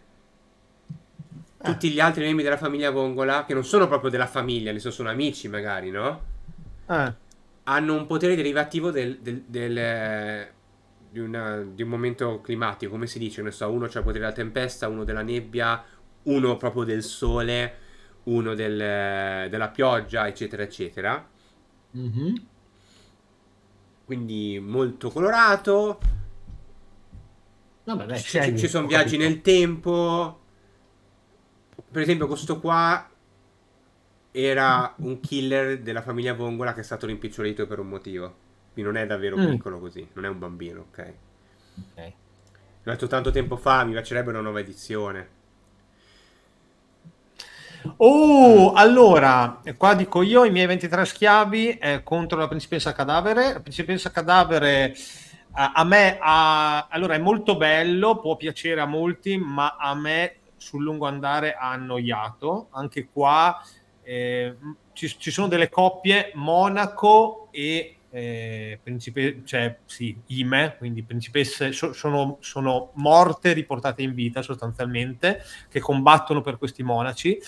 Ah. Tutti gli altri membri della famiglia Vongola, che non sono proprio della famiglia, ne so, sono amici magari, no? Ah. Hanno un potere derivativo del, del, del di, una, di, un momento climatico, come si dice, ne so, uno c'ha il potere della tempesta, uno della nebbia, uno proprio del sole uno del, della pioggia, eccetera, eccetera. Mm-hmm. Quindi molto colorato. No, vabbè, ci, ci sono viaggi nel tempo. Per esempio, questo qua era un killer della famiglia Vongola che è stato rimpicciolito per un motivo. Quindi non è davvero mm. piccolo così, non è un bambino, ok? Ok. L'ho detto tanto tempo fa, mi piacerebbe una nuova edizione. Oh, allora, qua dico io i miei 23 schiavi eh, contro la principessa cadavere. La principessa cadavere a, eh, a me ha, allora è molto bello, può piacere a molti, ma a me sul lungo andare ha annoiato. Anche qua eh, ci, ci, sono delle coppie Monaco e eh, principe, cioè sì, Ime, quindi principesse, so, sono, sono morte riportate in vita sostanzialmente, che combattono per questi monaci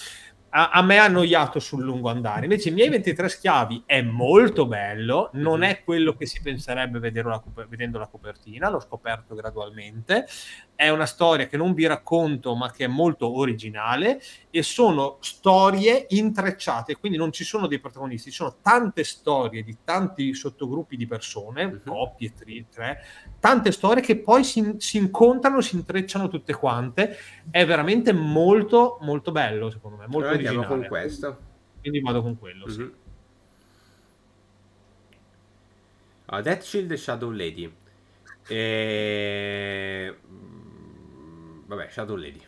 a, a, me ha annoiato sul lungo andare. Invece, i miei 23 schiavi è molto bello, non mhm. è quello che si penserebbe la, vedendo la copertina, l'ho scoperto gradualmente. È una storia che non vi racconto, ma che è molto originale e sono storie intrecciate, quindi non ci sono dei protagonisti, ci sono tante storie di tanti sottogruppi di persone, uh coppie, tre, tre, tante storie che poi si, si incontrano, si intrecciano tutte quante. È veramente molto, molto bello, secondo me. Molto eh, andiamo con questo. Quindi vado con quello, mm-hmm. sì. Mhm. Death Shield Shadow Lady. E... Mm, vabbè, Shadow Lady.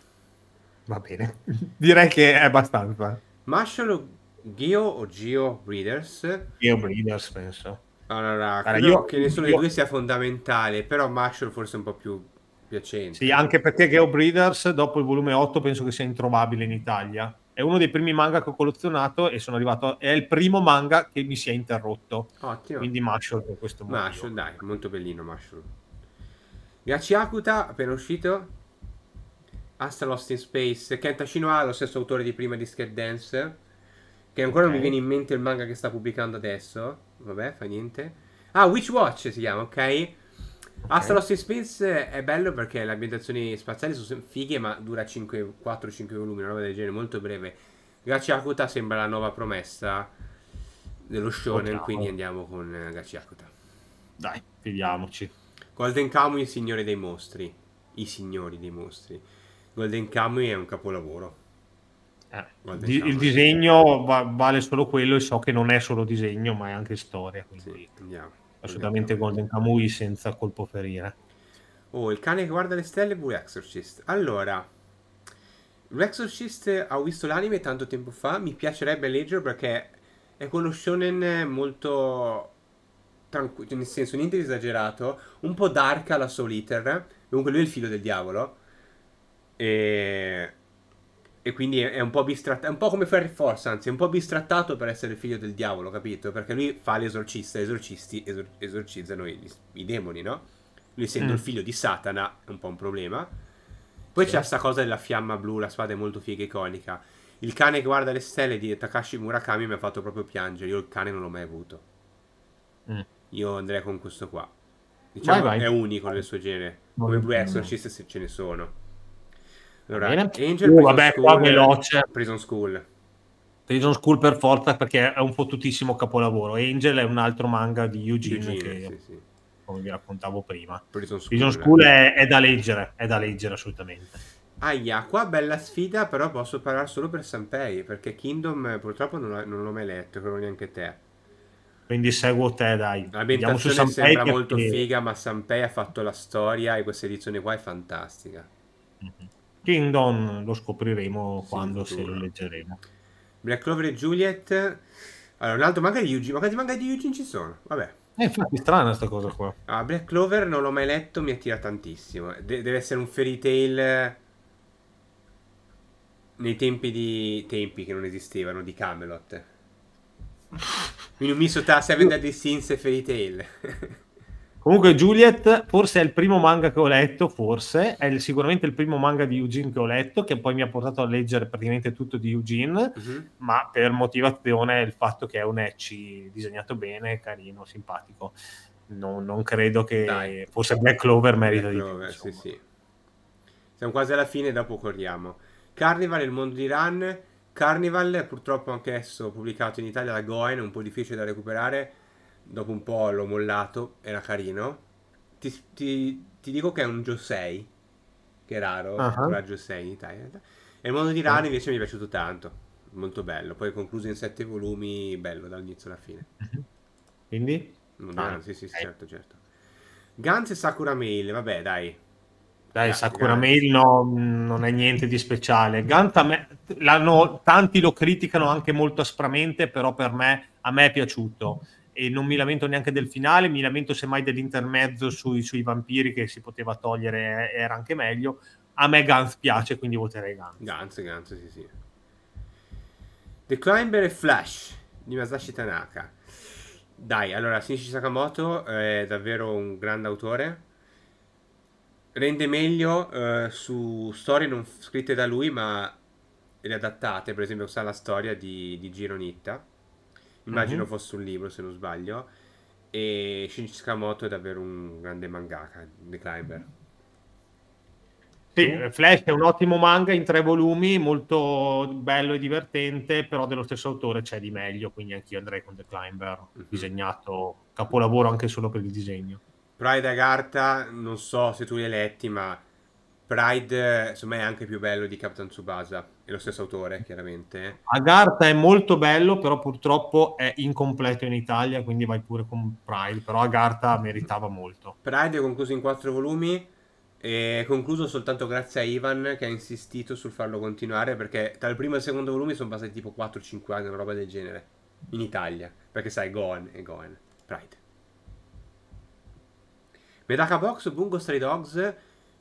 Va bene. Direi che è abbastanza. Marshall Gio o Gio Breeders? Gio Breeders, penso. Allora, allora io, che nessuno io... dei due sia fondamentale, però Marshall forse un po' più piacente. Sì, anche perché Geo Breeders dopo il volume 8 penso che sia introvabile in Italia è uno dei primi manga che ho collezionato e sono arrivato, è il primo manga che mi si è interrotto. Ottimo. Quindi Mashal per questo motivo. Mashal dai, molto bellino Mushroom. Gachi Akuta, appena uscito. Asta Lost in Space. Kenta Shinoa, lo stesso autore di prima di Scared Dance. Che ancora okay. non mi viene in mente il manga che sta pubblicando adesso. Vabbè, fa niente. Ah, Witch Watch si chiama, ok? Okay. Astro Space è bello perché le ambientazioni spaziali sono fighe, ma dura 4-5 volumi, una roba del genere, molto breve. Gachi sembra la nuova promessa dello shonen, oh, quindi andiamo con eh, Gachi Dai, fidiamoci. Golden Kamuy, il signore dei mostri. I signori dei mostri. Golden Kamuy è un capolavoro. Eh, di, il disegno va, vale solo quello e so che non è solo disegno, ma è anche storia. Quindi... Sì, andiamo assolutamente Golden Kamui senza colpo ferire. Oh, il cane che guarda le stelle pure Exorcist. Allora, Exorcist ho visto l'anime tanto tempo fa, mi piacerebbe leggerlo perché è quello shonen molto tranquillo, cioè, nel senso niente di esagerato, un po' dark alla Soul Eater, comunque lui è il figlio del diavolo. E e quindi è un po' bistrattato, è un po' come Ferry Force, anzi, è un po' bistrattato per essere figlio del diavolo, capito? Perché lui fa l'esorcista, gli esorcisti esor- esorcizzano i, i, demoni, no? Lui essendo mm. il figlio di Satana è un po' un problema. Poi sì. c'è questa cosa della fiamma blu, la spada è molto figa iconica. Il cane che guarda le stelle di Takashi Murakami mi ha fatto proprio piangere, io il cane non l'ho mai avuto. Mm. Io andrei con questo qua. Diciamo vai, vai. è unico nel suo genere. Come Blue Exorcist se ce ne sono. Allora, Bene. Angel, oh, vabbè, School, qua veloce. Prison School. Prison School per forza perché è un fottutissimo capolavoro. Angel è un altro manga di Eugene, Eugene che, sì, sì. come vi raccontavo prima. Prison School, Prison School è, è, da leggere, è da leggere assolutamente. Aia, qua bella sfida, però posso parlare solo per Sanpei, perché Kingdom eh, purtroppo non, non l'ho mai letto, però neanche te quindi seguo te dai l'ambientazione sembra molto figa ma Sanpei ha fatto la storia e questa edizione qua è fantastica mm-hmm. Kingdom lo scopriremo sì, quando se lo leggeremo. Black Clover e Juliet. Allora, un altro manga di Eugene. Ma quanti manga di Eugene ci sono? Vabbè. Eh, è infatti strana questa cosa qua. Ah, Black Clover non l'ho mai letto, mi attira tantissimo. De- deve essere un fairy tale eh, nei tempi di tempi che non esistevano di Camelot. Quindi un messo tra Seven Deadly Sins e Fairy Tail. Comunque, Juliet forse è il primo manga che ho letto, forse è il, sicuramente il primo manga di Eugene che ho letto, che poi mi ha portato a leggere praticamente tutto di Eugene, uh-huh. ma per motivazione il fatto che è un ecci disegnato bene, carino, simpatico. Non, non credo che Dai. forse Black Clover merita Black Clover, di più. Sì, sì. Siamo quasi alla fine, dopo corriamo. Carnival, il mondo di Run. Carnival, purtroppo anche esso pubblicato in Italia da Goen, un po' difficile da recuperare dopo un po' l'ho mollato, era carino. Ti, ti, ti dico che è un Josei, che è raro, uh-huh. la Josei in Italia. E il mondo di Rana ah. invece mi è piaciuto tanto, molto bello. Poi concluso in sette volumi, bello dall'inizio alla fine. Quindi? Mondo ah, sì, sì, sì, certo, certo. Gans e Sakura Mail, vabbè, dai, dai, Sakura Gans. Mail no, non è niente di speciale. Gant tanti lo criticano anche molto aspramente, però per me, a me è piaciuto e non mi lamento neanche del finale, mi lamento semmai dell'intermezzo sui, sui vampiri che si poteva togliere, eh, era anche meglio. A me Gantz piace, quindi voterei Gantz. Gantz, Gantz, sì, sì. The Climber e Flash di Masashi Tanaka. Dai, allora, Shinichi Sakamoto è davvero un grande autore. Rende meglio eh, su storie non scritte da lui, ma riadattate, per esempio, sa la storia di, di Nitta immagino mm-hmm. fosse un libro se non sbaglio, e Shinji Sakamoto è davvero un grande mangaka, The Climber. Sì, Flash è un ottimo manga in tre volumi, molto bello e divertente, però dello stesso autore c'è di meglio, quindi anch'io andrei con The Climber, mm-hmm. disegnato capolavoro anche solo per il disegno. Pride Agartha, non so se tu li hai letti, ma Pride secondo me è anche più bello di Captain Tsubasa è lo stesso autore, chiaramente. Agartha è molto bello, però purtroppo è incompleto in Italia, quindi vai pure con Pride, però Agartha meritava molto. Pride è concluso in quattro volumi, è concluso soltanto grazie a Ivan che ha insistito sul farlo continuare, perché tra il primo e il secondo volume sono passati tipo 4-5 anni, una roba del genere, in Italia, perché sai, Goen e Goen, Pride. Medaka Box, Bungo Stray Dogs,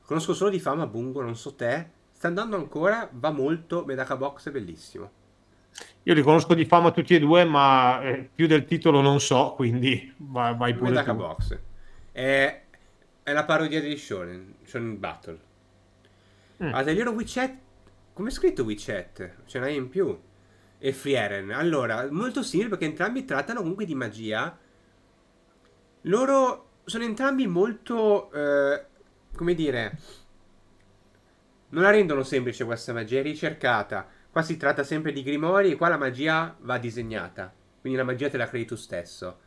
conosco solo di fama Bungo, non so te, Sta andando ancora, va molto, Medaka Box è bellissimo. Io li conosco di fama tutti e due, ma eh, più del titolo non so, quindi vai, vai pure Medaka tu. Box. È, è la parodia di Shonen, Shonen Battle. Mm. Ateliero WeChat, come è scritto WeChat? Ce n'hai in più. E Frieren. Allora, molto simile perché entrambi trattano comunque di magia. Loro sono entrambi molto, eh, come dire non la rendono semplice questa magia, è ricercata. Qua si tratta sempre di grimori e qua la magia va disegnata. Quindi la magia te la crei tu stesso.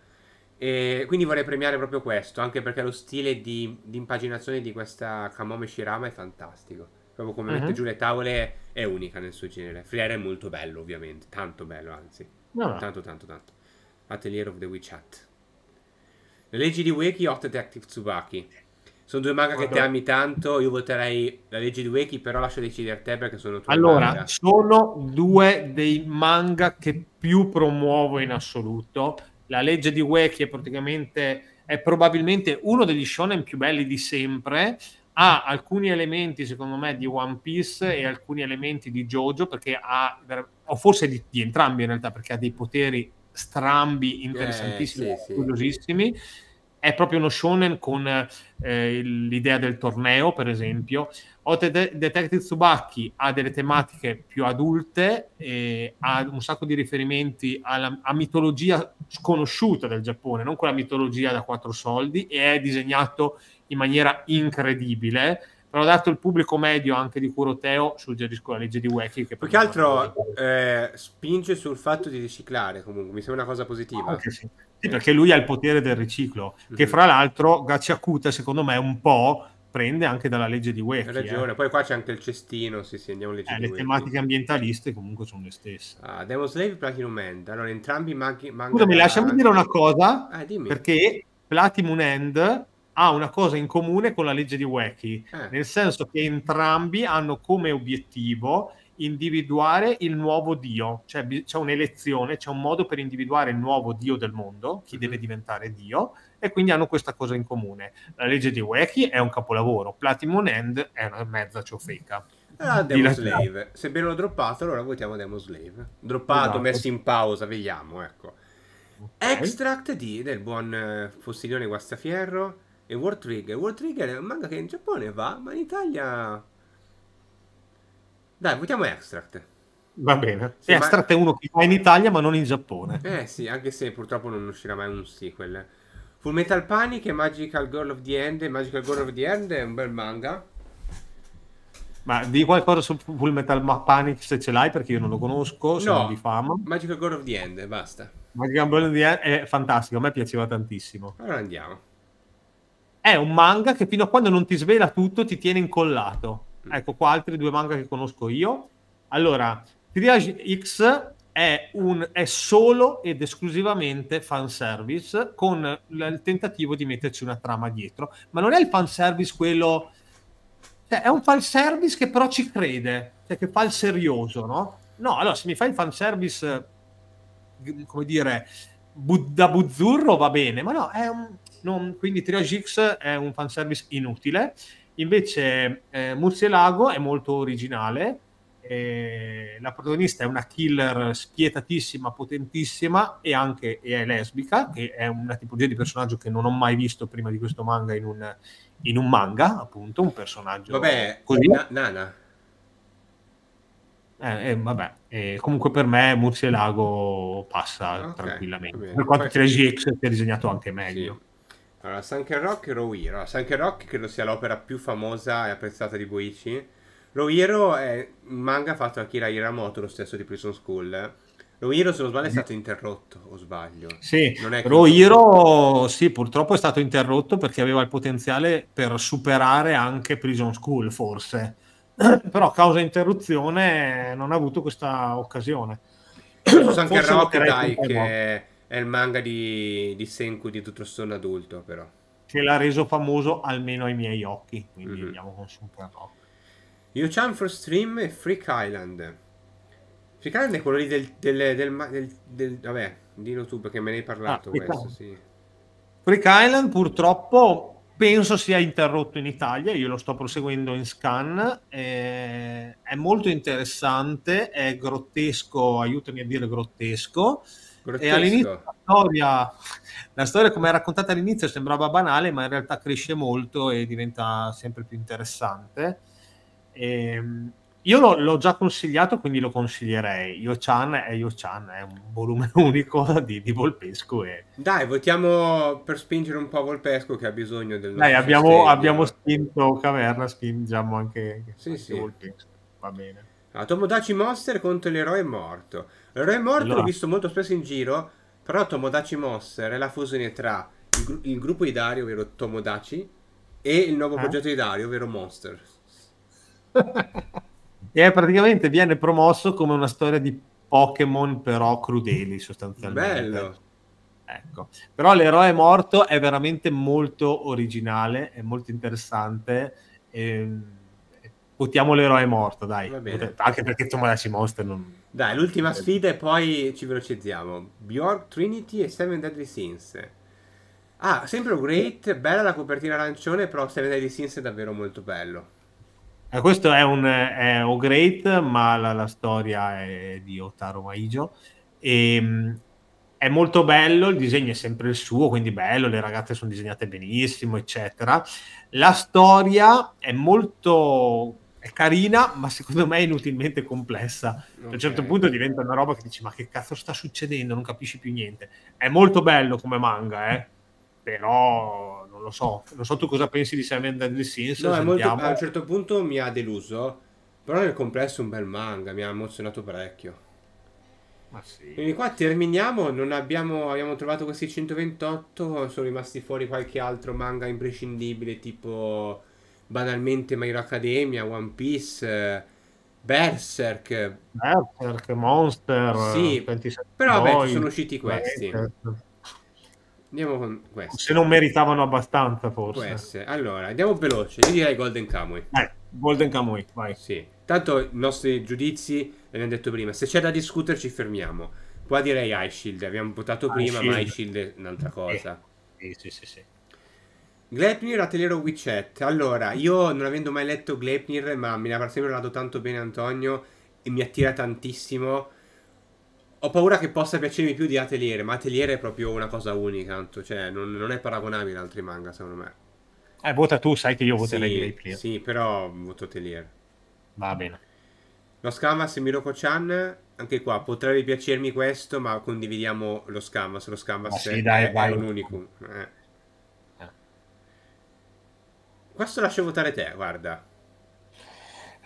E quindi vorrei premiare proprio questo, anche perché lo stile di, di impaginazione di questa Kamome Shirama è fantastico. Proprio come uh -huh. mette mhm. giù le tavole è unica nel suo genere. Flair è molto bello, ovviamente. Tanto bello, anzi. No. Tanto, tanto, tanto. Atelier of the WeChat. Le leggi di Weki 8 Detective Tsubaki. Sono due manga Guarda. che ti ami tanto. Io voterei la legge di Weki, però lascio decidere a te perché sono tutti. Allora, manga. sono due dei manga che più promuovo in assoluto. La legge di Weki è praticamente è probabilmente uno degli shonen più belli di sempre. Ha alcuni elementi, secondo me, di One Piece e alcuni elementi di JoJo, perché ha, o forse di, di entrambi in realtà, perché ha dei poteri strambi, eh, interessantissimi, eh, sì, curiosissimi. Sì è proprio uno shonen con eh, l'idea del torneo, per esempio. Hotel De- Detective Tsubaki ha delle tematiche più adulte, ha un sacco di riferimenti alla, a mitologia sconosciuta del Giappone, non quella mitologia da quattro soldi, e è disegnato in maniera incredibile però dato il pubblico medio anche di Curoteo suggerisco la legge di Wacky che più che altro eh, spinge sul fatto di riciclare comunque mi sembra una cosa positiva anche sì. sì. perché lui ha il potere del riciclo mm-hmm. che mhm. fra l'altro Gacciacuta secondo me un po' prende anche dalla legge di Wacky hai ragione, eh. poi qua c'è anche il cestino sì sì andiamo a leggere eh, le Wacky. tematiche ambientaliste comunque sono le stesse ah, Demon Slave e Platinum End allora entrambi manchi, manga scusami lasciami dire una cosa ah, perché Platinum End ha una cosa in comune con la legge di Wacky, eh. nel senso che entrambi hanno come obiettivo individuare il nuovo Dio, cioè c'è un'elezione, c'è un modo per individuare il nuovo Dio del mondo, chi mm-hmm. deve diventare Dio, e quindi hanno questa cosa in comune. La legge di Wacky è un capolavoro, Platinum End è una mezza ciofeca. Ah, Demo Slave. Sebbene l'ho droppato, allora votiamo Demo Slave. Droppato, esatto. messo in pausa, vediamo, ecco. Okay. Extract di, del buon eh, Fossilione Guastafierro e War Trigger. War Trigger è un manga che in Giappone va, ma in Italia... Dai, votiamo Extract. Va bene. Sì, Extract ma... è uno che va in Italia, ma non in Giappone. Eh sì, anche se purtroppo non uscirà mai un sequel. Full Metal Panic e Magical Girl of the End. Magical Girl of the End è un bel manga. Ma di qualcosa su Full Metal Panic se ce l'hai, perché io non lo conosco, sono no, di fama. Magical Girl of the End, basta. Magical Girl of the End è fantastico, a me piaceva tantissimo. Allora andiamo è un manga che fino a quando non ti svela tutto ti tiene incollato. Mm. Ecco qua altri due manga che conosco io. Allora, Triage X è, un, è solo ed esclusivamente fanservice con il tentativo di metterci una trama dietro. Ma non è il fanservice quello... Cioè, è un fanservice che però ci crede, cioè che fa il serioso, no? No, allora se mi fai il fanservice, come dire, da buzzurro va bene, ma no, è un non, quindi Triage X è un fanservice inutile, invece eh, Murcielago è molto originale, eh, la protagonista è una killer spietatissima, potentissima e anche e è lesbica, che è una tipologia di personaggio che non ho mai visto prima di questo manga in un, in un manga, appunto, un personaggio... Vabbè, così. Na- Nana. Eh, eh, vabbè, eh, comunque per me Murcielago passa okay, tranquillamente. Per quanto 3GX sia disegnato anche meglio. Sì. Allora, Sunken Rock e Rohiro. Allora, Sunken Rock credo sia l'opera più famosa e apprezzata di Boichi. Rohiro è un manga fatto da Kira Hiramoto, lo stesso di Prison School. Rohiro, se non sbaglio, è stato interrotto, o sbaglio? Sì, Rohiro, sì, purtroppo è stato interrotto perché aveva il potenziale per superare anche Prison School, forse. Però causa interruzione non ha avuto questa occasione. Forse anche Rock, dai, che... È il manga di, di Senku di Tutroson adulto, però. Che l'ha reso famoso almeno ai miei occhi. Quindi mm-hmm. andiamo con Super Rock. Yuchan for Stream e Freak Island. Freak Island è quello lì del, del, del, del Vabbè, dillo tu perché me ne hai parlato. Ah, questo, sì. Freak Island purtroppo penso sia interrotto in Italia. Io lo sto proseguendo in scan. Eh, è molto interessante. È grottesco. Aiutami a dire grottesco Grottesco. E all'inizio la storia, la storia, come è raccontata all'inizio, sembrava banale, ma in realtà cresce molto e diventa sempre più interessante. E, ehm, io l'ho, l'ho, già consigliato, quindi lo consiglierei. Yo-Chan è Yo-Chan, è un volume unico di, di, Volpesco. E... Dai, votiamo per spingere un po' Volpesco che ha bisogno del Dai, abbiamo, abbiamo, spinto Caverna, spingiamo anche, sì, anche sì. Volpesco. Va bene. Ah, Tomodachi Monster contro l'eroe morto. Re Morto allora. l'ho visto molto spesso in giro, però Tomodachi Monster è la fusione tra il, gru il gruppo di Dario, ovvero Tomodachi, e il nuovo eh? progetto di Dario, ovvero Monster. e praticamente viene promosso come una storia di Pokémon, però crudeli sostanzialmente. Bello. Ecco. Però l'eroe morto è veramente molto originale, è molto interessante. Ehm, e... Votiamo l'eroe morto, dai. Anche perché Tomodachi Monster non dai, l'ultima sfida e poi ci velocizziamo. Bjork, Trinity e Seven Deadly Sins. Ah, sempre great, bella la copertina arancione, però Seven Deadly Sins è davvero molto bello. Eh, questo è un è o great, ma la, la, storia è di Otaro Maijo. E, ehm, è molto bello, il disegno è sempre il suo, quindi bello, le ragazze sono disegnate benissimo, eccetera. La storia è molto è carina, ma secondo me è inutilmente complessa. Okay. A un certo punto diventa una roba che dici: Ma che cazzo sta succedendo? Non capisci più niente. È molto bello come manga, eh? però non lo so. Non so tu cosa pensi di Seven Deadly Sins. No, molto, a un certo punto mi ha deluso. Però nel complesso è un bel manga, mi ha emozionato parecchio. Ma sì. Quindi qua terminiamo, abbiamo, abbiamo, trovato questi 128, sono rimasti fuori qualche altro manga imprescindibile tipo banalmente My Hero Academia, One Piece, eh, Berserk, Berserk Monster, sì, eh, però vabbè, sono usciti questi. Berserk. Andiamo con questo. Se non meritavano abbastanza, forse. Queste. Allora, andiamo veloce. Io direi Golden Kamui. Eh, Golden Kamui, vai. Sì. Tanto i nostri giudizi, li abbiamo detto prima, se c'è da discutere ci fermiamo. Qua direi Ice Shield, abbiamo votato prima, Ice ma Ice Shield è un'altra cosa. Eh. sì, sì, sì. Glepnir ateliero WeChat. Allora, io non avendo mai letto Glepnir, ma me ne avrà sempre parlato tanto bene Antonio e mi attira tantissimo. Ho paura che possa piacermi più di Atelier, ma Atelier è proprio una cosa unica, tanto, cioè non, non, è paragonabile ad altri manga, secondo me. Eh, vota tu, sai che io voterei sì, Gleipnir. Sì, però voto Atelier. Va bene. Lo Scamas e Miroko-chan, anche qua, potrebbe piacermi questo, ma condividiamo lo Scamas, lo Scamas sì, è, dai, è, è un unicum. Eh. Questo lascio votare te, guarda.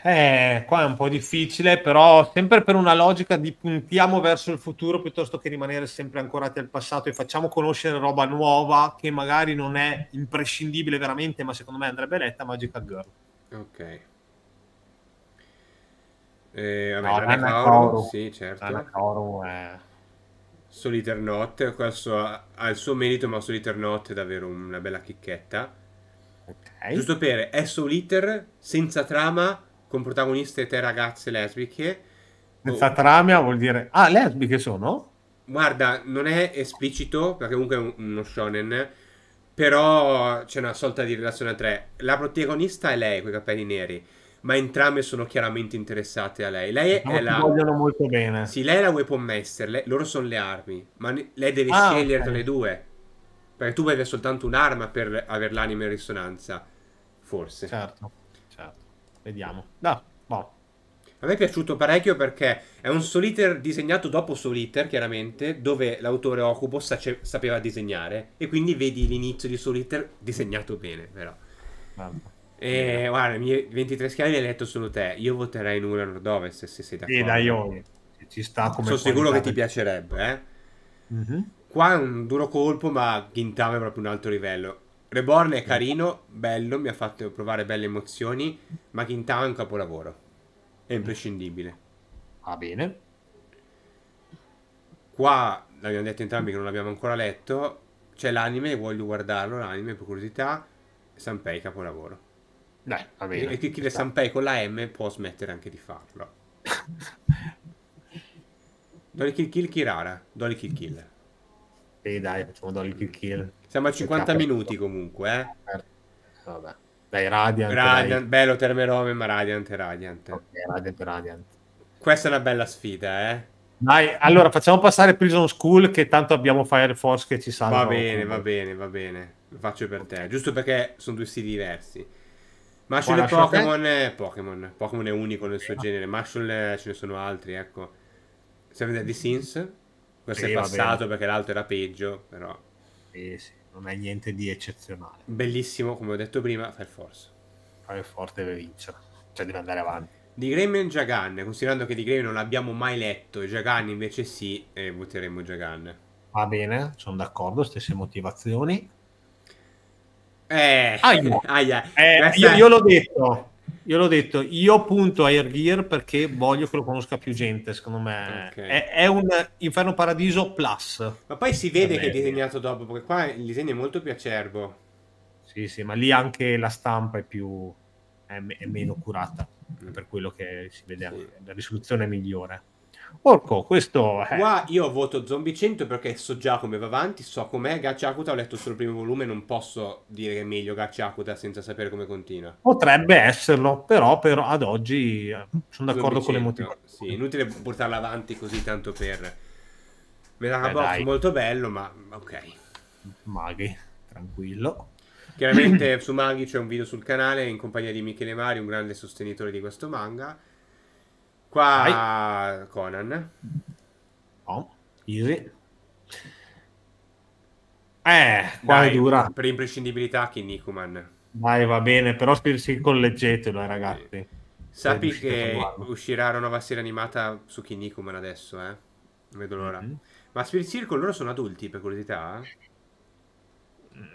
Eh, qua è un po' difficile, però sempre per una logica di puntiamo verso il futuro piuttosto che rimanere sempre ancorati al passato e facciamo conoscere roba nuova che magari non è imprescindibile veramente, ma secondo me andrebbe letta Magical Girl. Ok. Eh, vabbè, no, Rana Kaoru, sì, certo. Rana Kaoru è... Solitaire Notte, questo ha, ha il suo merito, ma Solitaire Notte è davvero una bella chicchetta. Okay. Giusto per è soliter, senza trama, con protagoniste tre ragazze lesbiche. Senza oh. trama vuol dire... Ah, lesbiche sono? Guarda, non è esplicito, perché comunque è uno shonen, però c'è una sorta di relazione a tre. La protagonista è lei, con i capelli neri, ma entrambe sono chiaramente interessate a lei. Lei no, diciamo è la... vogliono molto bene. Sì, lei è la weapon master, lei... loro sono le armi, ma ne... lei deve ah, scegliere okay. tra le due. Perché tu bevi soltanto un'arma per avere l'anima in risonanza. Forse. Certo, certo. Vediamo. No, boh. A me è piaciuto parecchio perché è un Soliter disegnato dopo Soliter, chiaramente, dove l'autore Ocupo sace- sapeva disegnare. E quindi vedi l'inizio di Soliter disegnato bene, però. Mamma. E eh, guarda, i miei 23 schiavi li hai letto solo te. Io voterei nulla a nord-ovest se, se sei d'accordo. Sì, dai, io eh, ci sta come Sono sicuro che ti piacerebbe, eh. Mm-hmm. Qua è un duro colpo, ma Gintama è proprio un altro livello. Reborn è carino, bello, mi ha fatto provare belle emozioni, ma Gintama è un capolavoro. È mm. imprescindibile. Va ah, bene. Qua l'abbiamo detto entrambi che non l'abbiamo ancora letto. C'è l'anime, voglio guardarlo, l'anime per curiosità. Sanpei capolavoro. Dai, va bene. E chi chiede Sanpei con la M può smettere anche di farlo. Dolly Kill Kill Kirara. Dolly Kill Kill. Sì, dai, facciamo doll kill. Siamo a 50 C'è minuti capo. comunque, eh. Vabbè. Dai, Radiant. Radiant, dai. bello Termerome, ma Radiant e Radiant. Ok, Radiant Radiant. Questa è una bella sfida, eh. Dai, allora facciamo passare Prison School che tanto abbiamo Fire Force che ci salva. Va bene, va bene, va bene. Lo faccio per te, giusto perché sono due stili diversi. Mashul Pokémon, è... Eh, Pokémon, Pokémon è unico nel suo genere, Mashul eh, ce ne sono altri, ecco. Se avete The Sims, questo eh, è passato perché l'altro era peggio, però... Eh sì, non è niente di eccezionale. Bellissimo, come ho detto prima, Fire Force. Fire Force deve vincere, cioè deve andare avanti. Di Graham e Jagan, considerando che di Graham non l'abbiamo mai letto, e Jagan invece sì, e voteremo Jagan. Va bene, sono d'accordo, stesse motivazioni. Eh, aia, aia. Eh, io, io l'ho detto, io l'ho detto, io punto a Air Gear perché voglio che lo conosca più gente, secondo me. Okay. È, è, un Inferno Paradiso Plus. Ma poi si vede che è disegnato dopo, perché qua il disegno è molto più acerbo. Sì, sì, ma lì anche la stampa è più... è, è meno curata, per quello che si vede, sì. la risoluzione è migliore. Porco, questo è... Qua io voto Zombie 100 perché so già come va avanti, so com'è Gacha ho letto solo il primo volume, non posso dire che è meglio Gacha senza sapere come continua. Potrebbe esserlo, però, però ad oggi eh, sono d'accordo 100, con le motivazioni. Sì, inutile portarla avanti così tanto per... Metacabot eh, molto bello, ma ok. Maghi, tranquillo. Chiaramente su Maghi c'è un video sul canale in compagnia di Michele Mari, un grande sostenitore di questo manga Qua Vai. Conan. No, oh, easy. Eh, qua Dai, è dura. Per imprescindibilità Kinnikuman. Vai, va bene, però si colleggetelo, eh, ragazzi. Sì. Sappi che uscirà una nuova serie animata su Kinnikuman adesso, eh? Non vedo l'ora. Mm-hmm. Ma Spirit Circle loro sono adulti, per curiosità?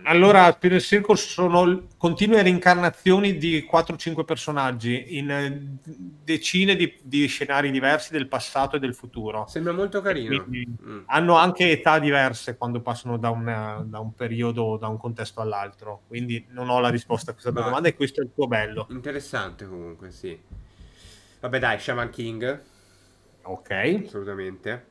Allora, Spirit Circle sono continue reincarnazioni di 4-5 personaggi in eh, decine di, di, scenari diversi del passato e del futuro. Sembra molto carino. Mm. Hanno anche età diverse quando passano da un, da un, periodo, da un contesto all'altro. Quindi non ho la risposta a questa Ma... domanda e questo è il tuo bello. Interessante comunque, sì. Vabbè dai, Shaman King. Ok. Assolutamente.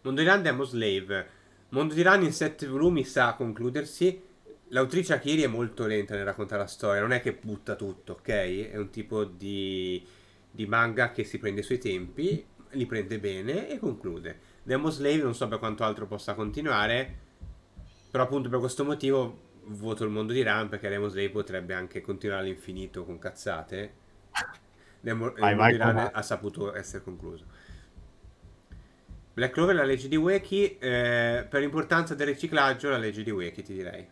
Mondoland è Slave Mondo di Run in sette volumi sa concludersi. L'autrice Akiri è molto lenta nel raccontare la storia, non è che butta tutto, ok? È un tipo di, di manga che si prende i suoi tempi, li prende bene e conclude. Demo Slave non so per quanto altro possa continuare, però appunto per questo motivo voto il mondo di Ram perché Demo Slave potrebbe anche continuare all'infinito con cazzate. Demo, il mondo di Ram ha saputo essere concluso. Black Clover la legge di Weki, eh, per l'importanza del riciclaggio la legge di Weki ti direi.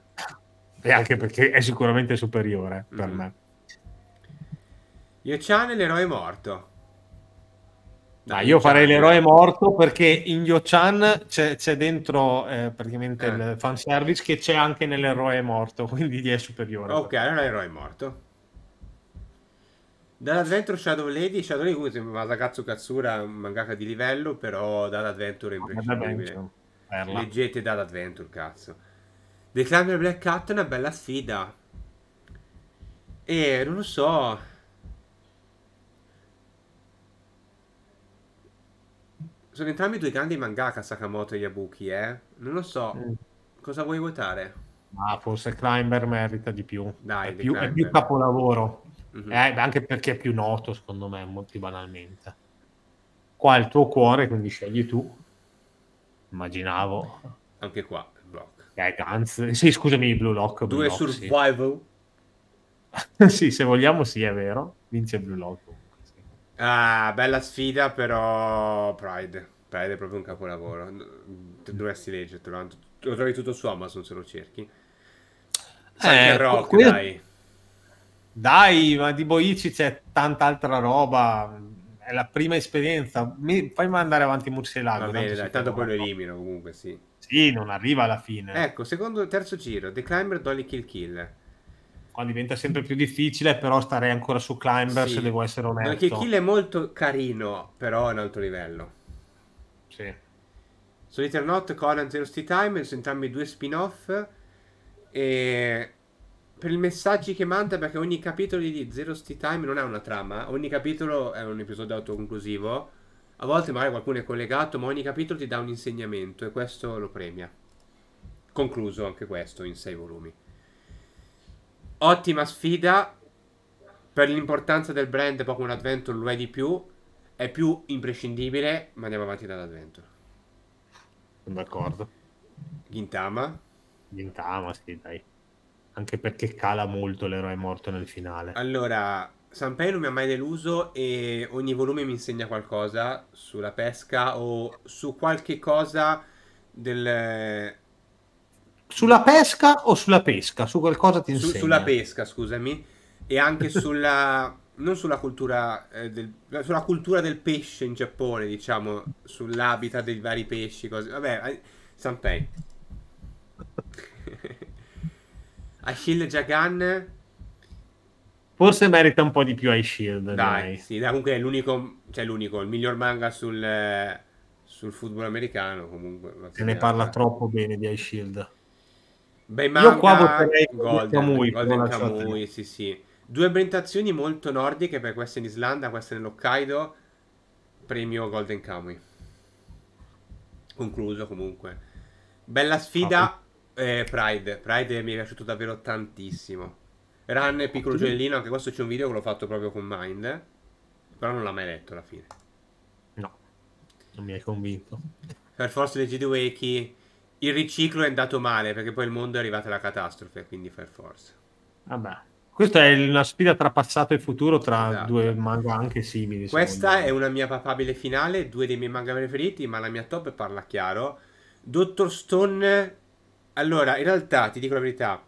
E anche perché è sicuramente superiore mm-hmm. per me. Yochan è l'eroe morto. Dai, io farei l'eroe morto perché in Yochan c'è, c'è dentro eh, praticamente eh. il fanservice che c'è anche nell'eroe morto, quindi gli è superiore. Ok, allora eroe morto. Dall'Adventure Shadow Lady, Shadow Lady come si chiama Katsura, un mangaka di livello, però dall'Adventure è ah, imprescindibile. Leggete dall'Adventure, cazzo. The Climber Black Cat è una bella sfida. E non lo so. Sono entrambi due grandi mangaka Sakamoto e Yabuki, eh. Non lo so. Mm. Cosa vuoi votare? Ah, forse Climber merita di più. Dai, è più, è più capolavoro mm-hmm. eh, anche perché è più noto secondo me, molto banalmente. Qua è il tuo cuore, quindi scegli tu. Immaginavo. Anche qua, Block. Eh, Guns. Sì, scusami, Blue Lock. Blue Due Lock, Survival. Sì. sì. se vogliamo sì, è vero. Vince Blue Lock. Comunque, sì. Ah, bella sfida, però Pride. Pride è proprio un capolavoro. Mm. Dovresti leggertelo. Lo trovi tutto su Amazon se lo cerchi. Sai eh, rock, que- dai. Dai, ma di Boici c'è tanta altra roba. È la prima esperienza. Mi... Fai mandare avanti Murcielago. Va tanto, dai, tanto poi lo elimino comunque, sì. Sì, non arriva alla fine. Ecco, secondo e terzo giro, The Climber, Dolly Kill Kill. Qua diventa sempre più difficile, però starei ancora su Climber sì. se devo essere onesto. Dolly Kill Kill è molto carino, però è un alto livello. Sì. Solitaire Not, Conan, Zero City Time, sono entrambi due spin-off. E per i messaggi che manda, perché ogni capitolo di Zero Sti Time non è una trama, ogni capitolo è un episodio autoconclusivo. A volte magari qualcuno è collegato, ma ogni capitolo ti dà un insegnamento e questo lo premia. Concluso anche questo in sei volumi. Ottima sfida. Per l'importanza del brand Pokémon Adventure lo è di più. È più imprescindibile, ma andiamo avanti dall'Adventure. Sono d'accordo. Gintama. Gintama, sì, dai anche perché cala molto l'eroe morto nel finale. Allora, Sanpei non mi ha mai deluso e ogni volume mi insegna qualcosa sulla pesca o su qualche cosa del... Sulla pesca o sulla pesca? Su qualcosa ti insegna? Su, sulla pesca, scusami, e anche sulla... non sulla cultura, eh, del, sulla cultura del pesce in Giappone, diciamo, sull'habitat dei vari pesci, cose. Vabbè, eh, Sanpei. Achille Jagan. Forse merita un po' di più iShield. Dai, dai. Sì, dai, comunque è l'unico, cioè l'unico, il miglior manga sul, sul football americano. Comunque, se ne parla troppo bene di iShield. Beh, manga, Io qua vorrei Golden, Kamui, Golden Kamui, sì, sì. Due ambientazioni molto nordiche, per questa in Islanda, questa nell'Hokkaido. Premio Golden Kamui. Concluso comunque. Bella sfida. Ah, eh, Pride. Pride mi è piaciuto davvero tantissimo. Run, e piccolo gioiellino, anche questo c'è un video che l'ho fatto proprio con Mind. Però non l'ha mai letto alla fine. No, non mi hai convinto. Per forza leggi di Wakey. Il riciclo è andato male perché poi il mondo è arrivato alla catastrofe, quindi per forza. Vabbè. Questa è una sfida tra passato e futuro, tra esatto. due manga anche simili. Questa è una mia papabile finale, due dei miei manga preferiti, ma la mia top parla chiaro. Dottor Stone allora, in realtà, ti dico la verità.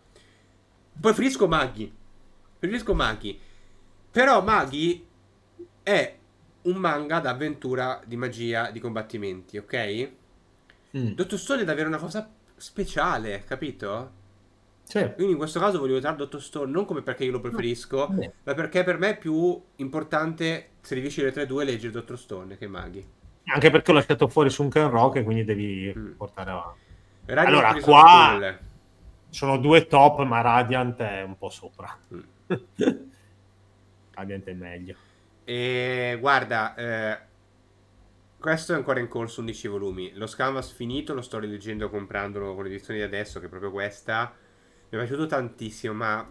preferisco Maghi. Preferisco Maghi. Però Maghi è un manga d'avventura, di magia, di combattimenti, ok? Mm. Dottor Stone è davvero una cosa speciale, capito? Sì. Quindi in questo caso voglio votare Dottor Stone non come perché io lo preferisco, no. ma perché per me è più importante, se devi scegliere tra i due, leggere Dottor Stone che Maghi. Anche perché l'ho lasciato fuori su un Rock e quindi devi mm. portare avanti. Radiant allora, qua sono, sono due top, ma Radiant è un po' sopra. Mm. Radiant è meglio. E guarda, eh, questo è ancora in corso 11 volumi. Lo Scanvas finito, lo sto rileggendo comprandolo con l'edizione di adesso, che è proprio questa. Mi è piaciuto tantissimo, ma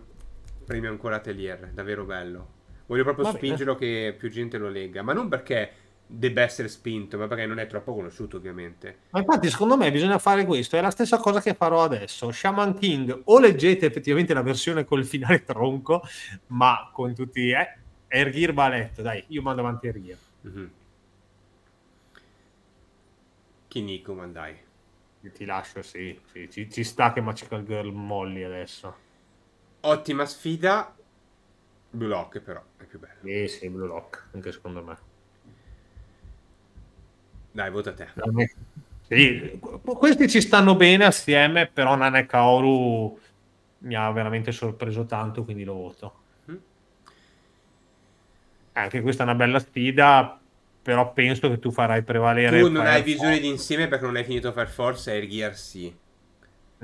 premio ancora Atelier, davvero bello. Voglio proprio Vabbè. spingerlo che più gente lo legga, ma non perché debba essere spinto, ma perché non è troppo conosciuto ovviamente. Ma infatti secondo me bisogna fare questo, è la stessa cosa che farò adesso. Shaman King, o leggete effettivamente la versione col finale tronco, ma con tutti... Eh, Erghir va a letto, dai, io mando avanti Erghir. Mm-hmm. Kiniko, ma dai. Ti lascio, sì, sì ci, ci, sta che Magical Girl molli adesso. Ottima sfida. Blue Lock però, è più bello. Sì, sì, Blue Lock, anche secondo me. Dai, vota te. Sì, questi ci stanno bene assieme, però Nanekaoru mi ha veramente sorpreso tanto, quindi lo voto. mm eh, Anche questa è una bella sfida, però penso che tu farai prevalere... Tu non Fire hai visione di insieme perché non hai finito Fire Force e Air Gear sì.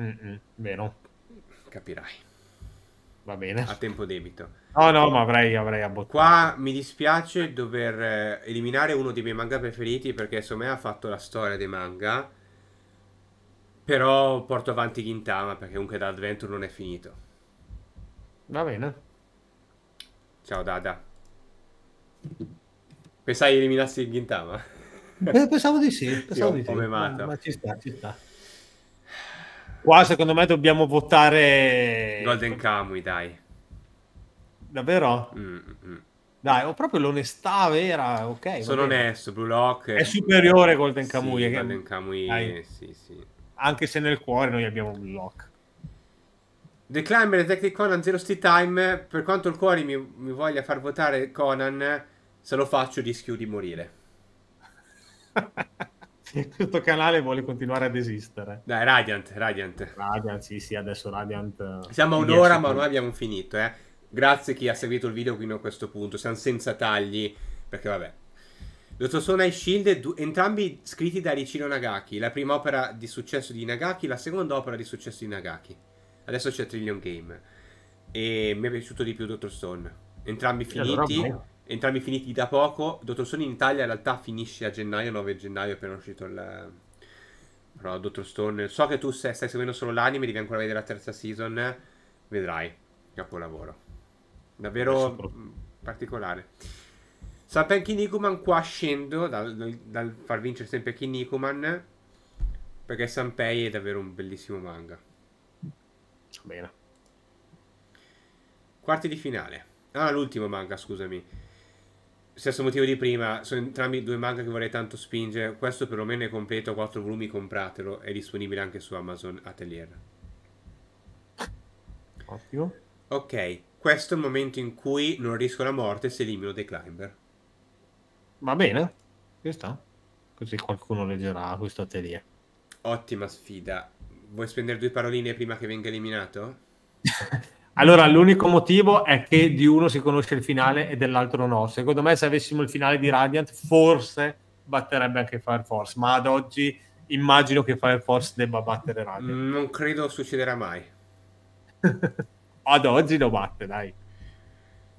Mm-mm, vero. Capirai. Va bene. A tempo debito. No, no, ma avrei, avrei abbozzato. Qua mi dispiace dover eh, eliminare uno dei miei manga preferiti perché secondo me ha fatto la storia dei manga. Però porto avanti Gintama perché comunque da Adventure non è finito. Va bene. Ciao Dada. Pensavi eliminassi Gintama? Eh, pensavo di sì, pensavo sì, di sì. Ma, eh, ma ci sta, ci sta. Qua secondo me dobbiamo votare... Golden Kamui, dai. Davvero? Mm, mm. Dai, ho proprio l'onestà vera, ok. Sono onesto, Blue Lock... È superiore Golden Kamui. Sì, eh, Golden Kamui, sì, sì. Anche se nel cuore noi abbiamo Blue Lock. The Climber e Detective Conan Zero Stay Time. Per quanto il cuore mi, mi, voglia far votare Conan, se lo faccio rischio di morire. se questo canale vuole continuare ad esistere. Dai, Radiant, Radiant. Radiant, sì, sì, adesso Radiant... Eh, Siamo a un'ora, ma noi abbiamo finito, eh. Grazie a chi ha seguito il video fino a questo punto. Siamo senza tagli, perché vabbè. Dottor Sona e Shield, entrambi scritti da Richiro Nagaki. La prima opera di successo di Nagaki, la seconda opera di successo di Nagaki. Adesso c'è Trillion Game. E mi è piaciuto di più Dottor Stone. Entrambi finiti. Allora, entrambi finiti da poco. Dottor Stone in Italia in realtà finisce a gennaio, 9 gennaio appena uscito il... Però Dottor Stone, so che tu stai seguendo solo l'anime, devi ancora vedere la terza season, vedrai, capolavoro. Davvero particolare. Sapen Kinnikuman qua scendo dal, dal, dal, far vincere sempre Kinnikuman perché Sanpei è davvero un bellissimo manga. Bene. Quarti di finale. Ah, l'ultimo manga, scusami stesso motivo di prima, sono entrambi due manga che vorrei tanto spingere. Questo perlomeno è completo, 4 volumi, compratelo, è disponibile anche su Amazon Atelier. Ottimo. Ok, questo è il momento in cui non riesco la morte se elimino The Climber. Va bene, ci sta. Così qualcuno leggerà questo Atelier. Ottima sfida. Vuoi spendere due paroline prima che venga eliminato? Allora, l'unico motivo è che di uno si conosce il finale e dell'altro no. Secondo me, se avessimo il finale di Radiant, forse batterebbe anche Fire Force, ma ad oggi immagino che Fire Force debba battere Radiant. Mm, non credo succederà mai. ad oggi lo batte, dai.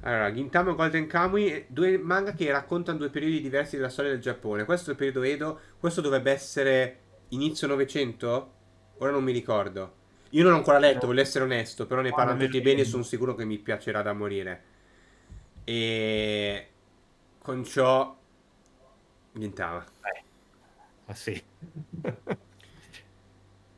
Allora, Gintama e Golden Kamui, due manga che raccontano due periodi diversi della storia del Giappone. Questo è il periodo Edo, questo dovrebbe essere inizio Novecento? Ora non mi ricordo. Io non l'ho ancora letto, voglio essere onesto, però ne parlano tutti bene e sono sicuro che mi piacerà da morire. E con ciò nientava. Eh. Ah sì.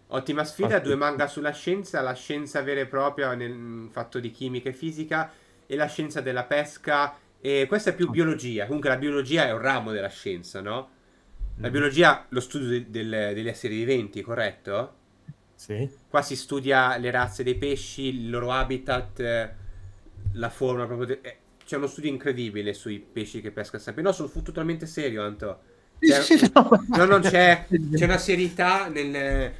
Ottima sfida, due manga sulla scienza, la scienza vera e propria nel fatto di chimica e fisica e la scienza della pesca. E questa è più biologia, comunque la biologia è un ramo della scienza, no? La mm. biologia, lo studio del, del, degli esseri viventi, corretto? Sì. Qua si studia le razze dei pesci, il loro habitat, eh, la forma proprio... De- eh, c'è uno studio incredibile sui pesci che pesca sempre. No, sono totalmente serio, Anto. Cioè, c'è, no, no, c'è, c'è, una serietà nel,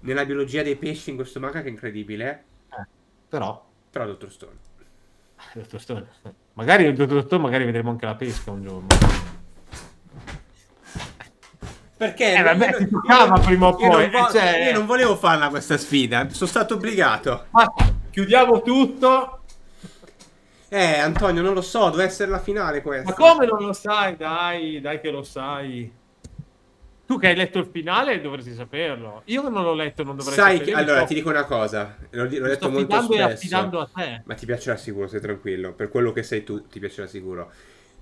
nella biologia dei pesci in questo manga che è incredibile. Eh, però... Però Dottor Stone. Dottor Stone. Magari Dottor Stone magari vedremo anche la pesca un giorno. Perché eh, vabbè, ti toccava prima o poi. Non vo- cioè... Io non volevo farla questa sfida, sono stato obbligato. Ah, chiudiamo tutto. Eh, Antonio, non lo so, deve essere la finale questa. Ma come non lo sai? Dai, dai che lo sai. Tu che hai letto il finale dovresti saperlo. Io che non l'ho letto non dovrei Sai, saperlo. allora, ti dico una cosa. L'ho, l'ho letto sto molto spesso. e affidando a te. Ma ti piacerà sicuro, sei tranquillo. Per quello che sei tu, ti piacerà sicuro.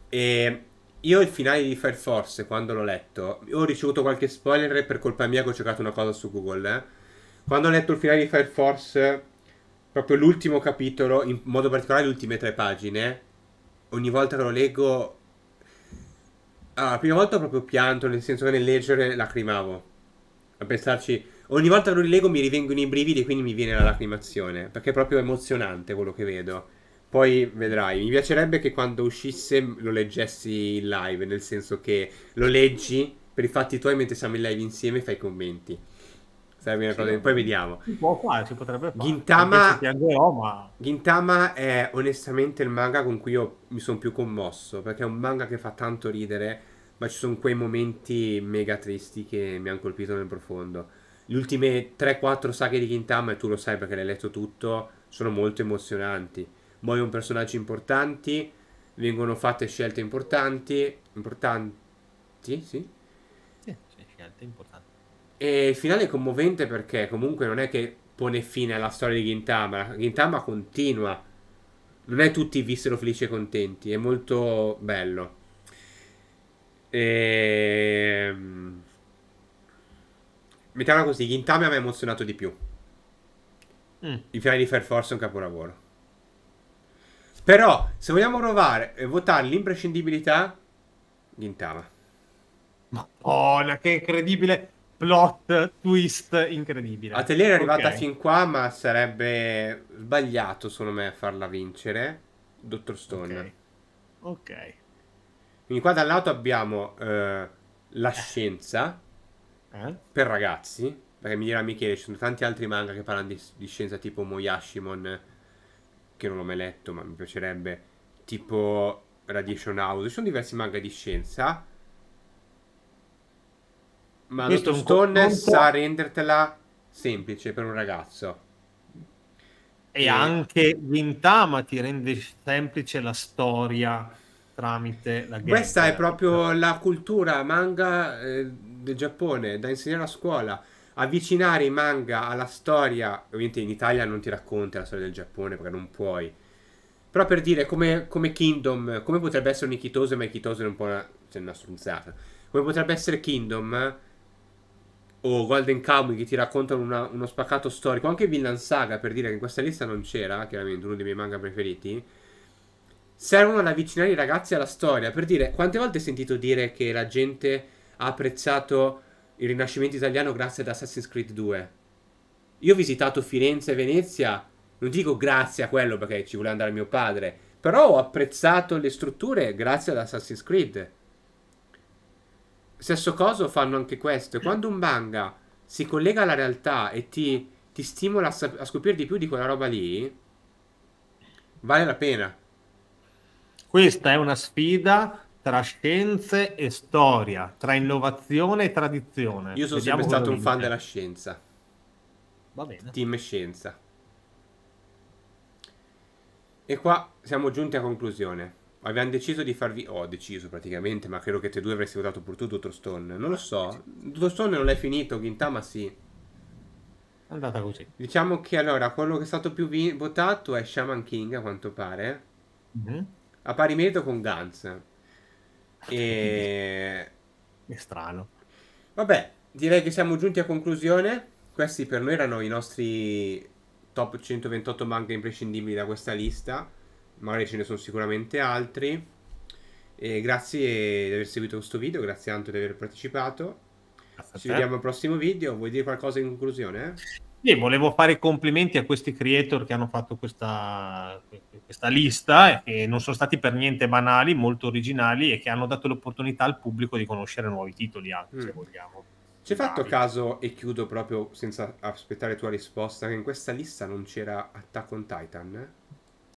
E io il finale di Fire Force, quando l'ho letto, ho ricevuto qualche spoiler per colpa mia che ho cercato una cosa su Google. Eh. Quando ho letto il finale di Fire Force, proprio l'ultimo capitolo, in modo particolare le ultime tre pagine, ogni volta che lo leggo... Allora, la prima volta ho proprio pianto, nel senso che nel leggere lacrimavo. A pensarci, ogni volta che lo rilego mi rivengono i brividi e quindi mi viene la lacrimazione, perché è proprio emozionante quello che vedo. Poi vedrai, mi piacerebbe che quando uscisse lo leggessi in live, nel senso che lo leggi per i fatti tuoi mentre siamo in live insieme e fai i commenti. Sarebbe una cosa sì, che poi vediamo. Si può fare, si potrebbe fare. Gintama, piangerò, ma... Gintama è onestamente il manga con cui io mi sono più commosso, perché è un manga che fa tanto ridere, ma ci sono quei momenti mega tristi che mi hanno colpito nel profondo. Le ultime 3-4 saghe di Gintama, e tu lo sai perché l'hai letto tutto, sono molto emozionanti muoiono personaggi importanti, vengono fatte scelte importanti, importanti, sì? Sì, scelte importanti. E il finale è commovente perché comunque non è che pone fine alla storia di Gintama, Gintama continua, non è tutti vissero felici e contenti, è molto bello. E... Ehm, mettiamola così, Gintama mi ha emozionato di più. Mm. Il finale di Fair Force è un capolavoro. Però, se vogliamo provare e votare l'imprescindibilità, Gintama. Madonna, che incredibile plot twist incredibile. Atelier è arrivata okay. fin qua, ma sarebbe sbagliato, secondo me, farla vincere. Dottor Stone. Ok. okay. Quindi qua da lato abbiamo eh, la scienza eh? per ragazzi, perché mi dirà Michele, ci sono tanti altri manga che parlano di, di scienza tipo Moyashimon che non ho mai letto, ma mi piacerebbe, tipo Radiation House. Ci sono diversi manga di scienza. Ma Questo Dr. Stone conto... sa rendertela semplice per un ragazzo. E, e eh. anche Wintama ti rende semplice la storia tramite la guerra. Questa è proprio la cultura manga eh, del Giappone da insegnare a scuola avvicinare i manga alla storia, ovviamente in Italia non ti racconta la storia del Giappone perché non puoi, però per dire come, come Kingdom, come potrebbe essere un Ikitoso, ma Ikitoso è un po' una, cioè una stronzata, come potrebbe essere Kingdom o Golden Kamuy che ti raccontano una, uno spaccato storico, anche Villan Saga per dire che in questa lista non c'era, chiaramente uno dei miei manga preferiti, servono ad avvicinare i ragazzi alla storia. Per dire, quante volte hai sentito dire che la gente ha apprezzato il Rinascimento italiano grazie ad Assassin's Creed 2. Io ho visitato Firenze e Venezia, non dico grazie a quello perché ci voleva andare mio padre, però ho apprezzato le strutture grazie ad Assassin's Creed. Stesso coso fanno anche questo. Quando un manga si collega alla realtà e ti, ti stimola a, a scoprire di più di quella roba lì, vale la pena. Questa è una sfida tra scienze e storia, tra innovazione e tradizione. Io sono Vediamo sempre stato un fan della scienza. Va bene. Team scienza. E qua siamo giunti a conclusione. Abbiamo deciso di farvi... Ho oh, deciso praticamente, ma credo che te due avresti votato pur tu Dottor Stone. Non lo so. Dottor Stone non l'hai finito, Gintama sì. È andata così. Diciamo che allora, quello che è stato più vi- votato è Shaman King, a quanto pare. Mm-hmm. A pari merito con Guns. E... È strano. Vabbè, direi che siamo giunti a conclusione. Questi per noi erano i nostri top 128 manga imprescindibili da questa lista. Magari ce ne sono sicuramente altri. E grazie di aver seguito questo video, grazie Anto di aver partecipato. Ci vediamo al prossimo video. Vuoi dire qualcosa in conclusione? Eh? Sì, volevo fare i complimenti a questi creator che hanno fatto questa, questa lista e che non sono stati per niente banali, molto originali e che hanno dato l'opportunità al pubblico di conoscere nuovi titoli anche, mm. se vogliamo. Ci hai fatto caso, e chiudo proprio senza aspettare tua risposta, che in questa lista non c'era Attack on Titan?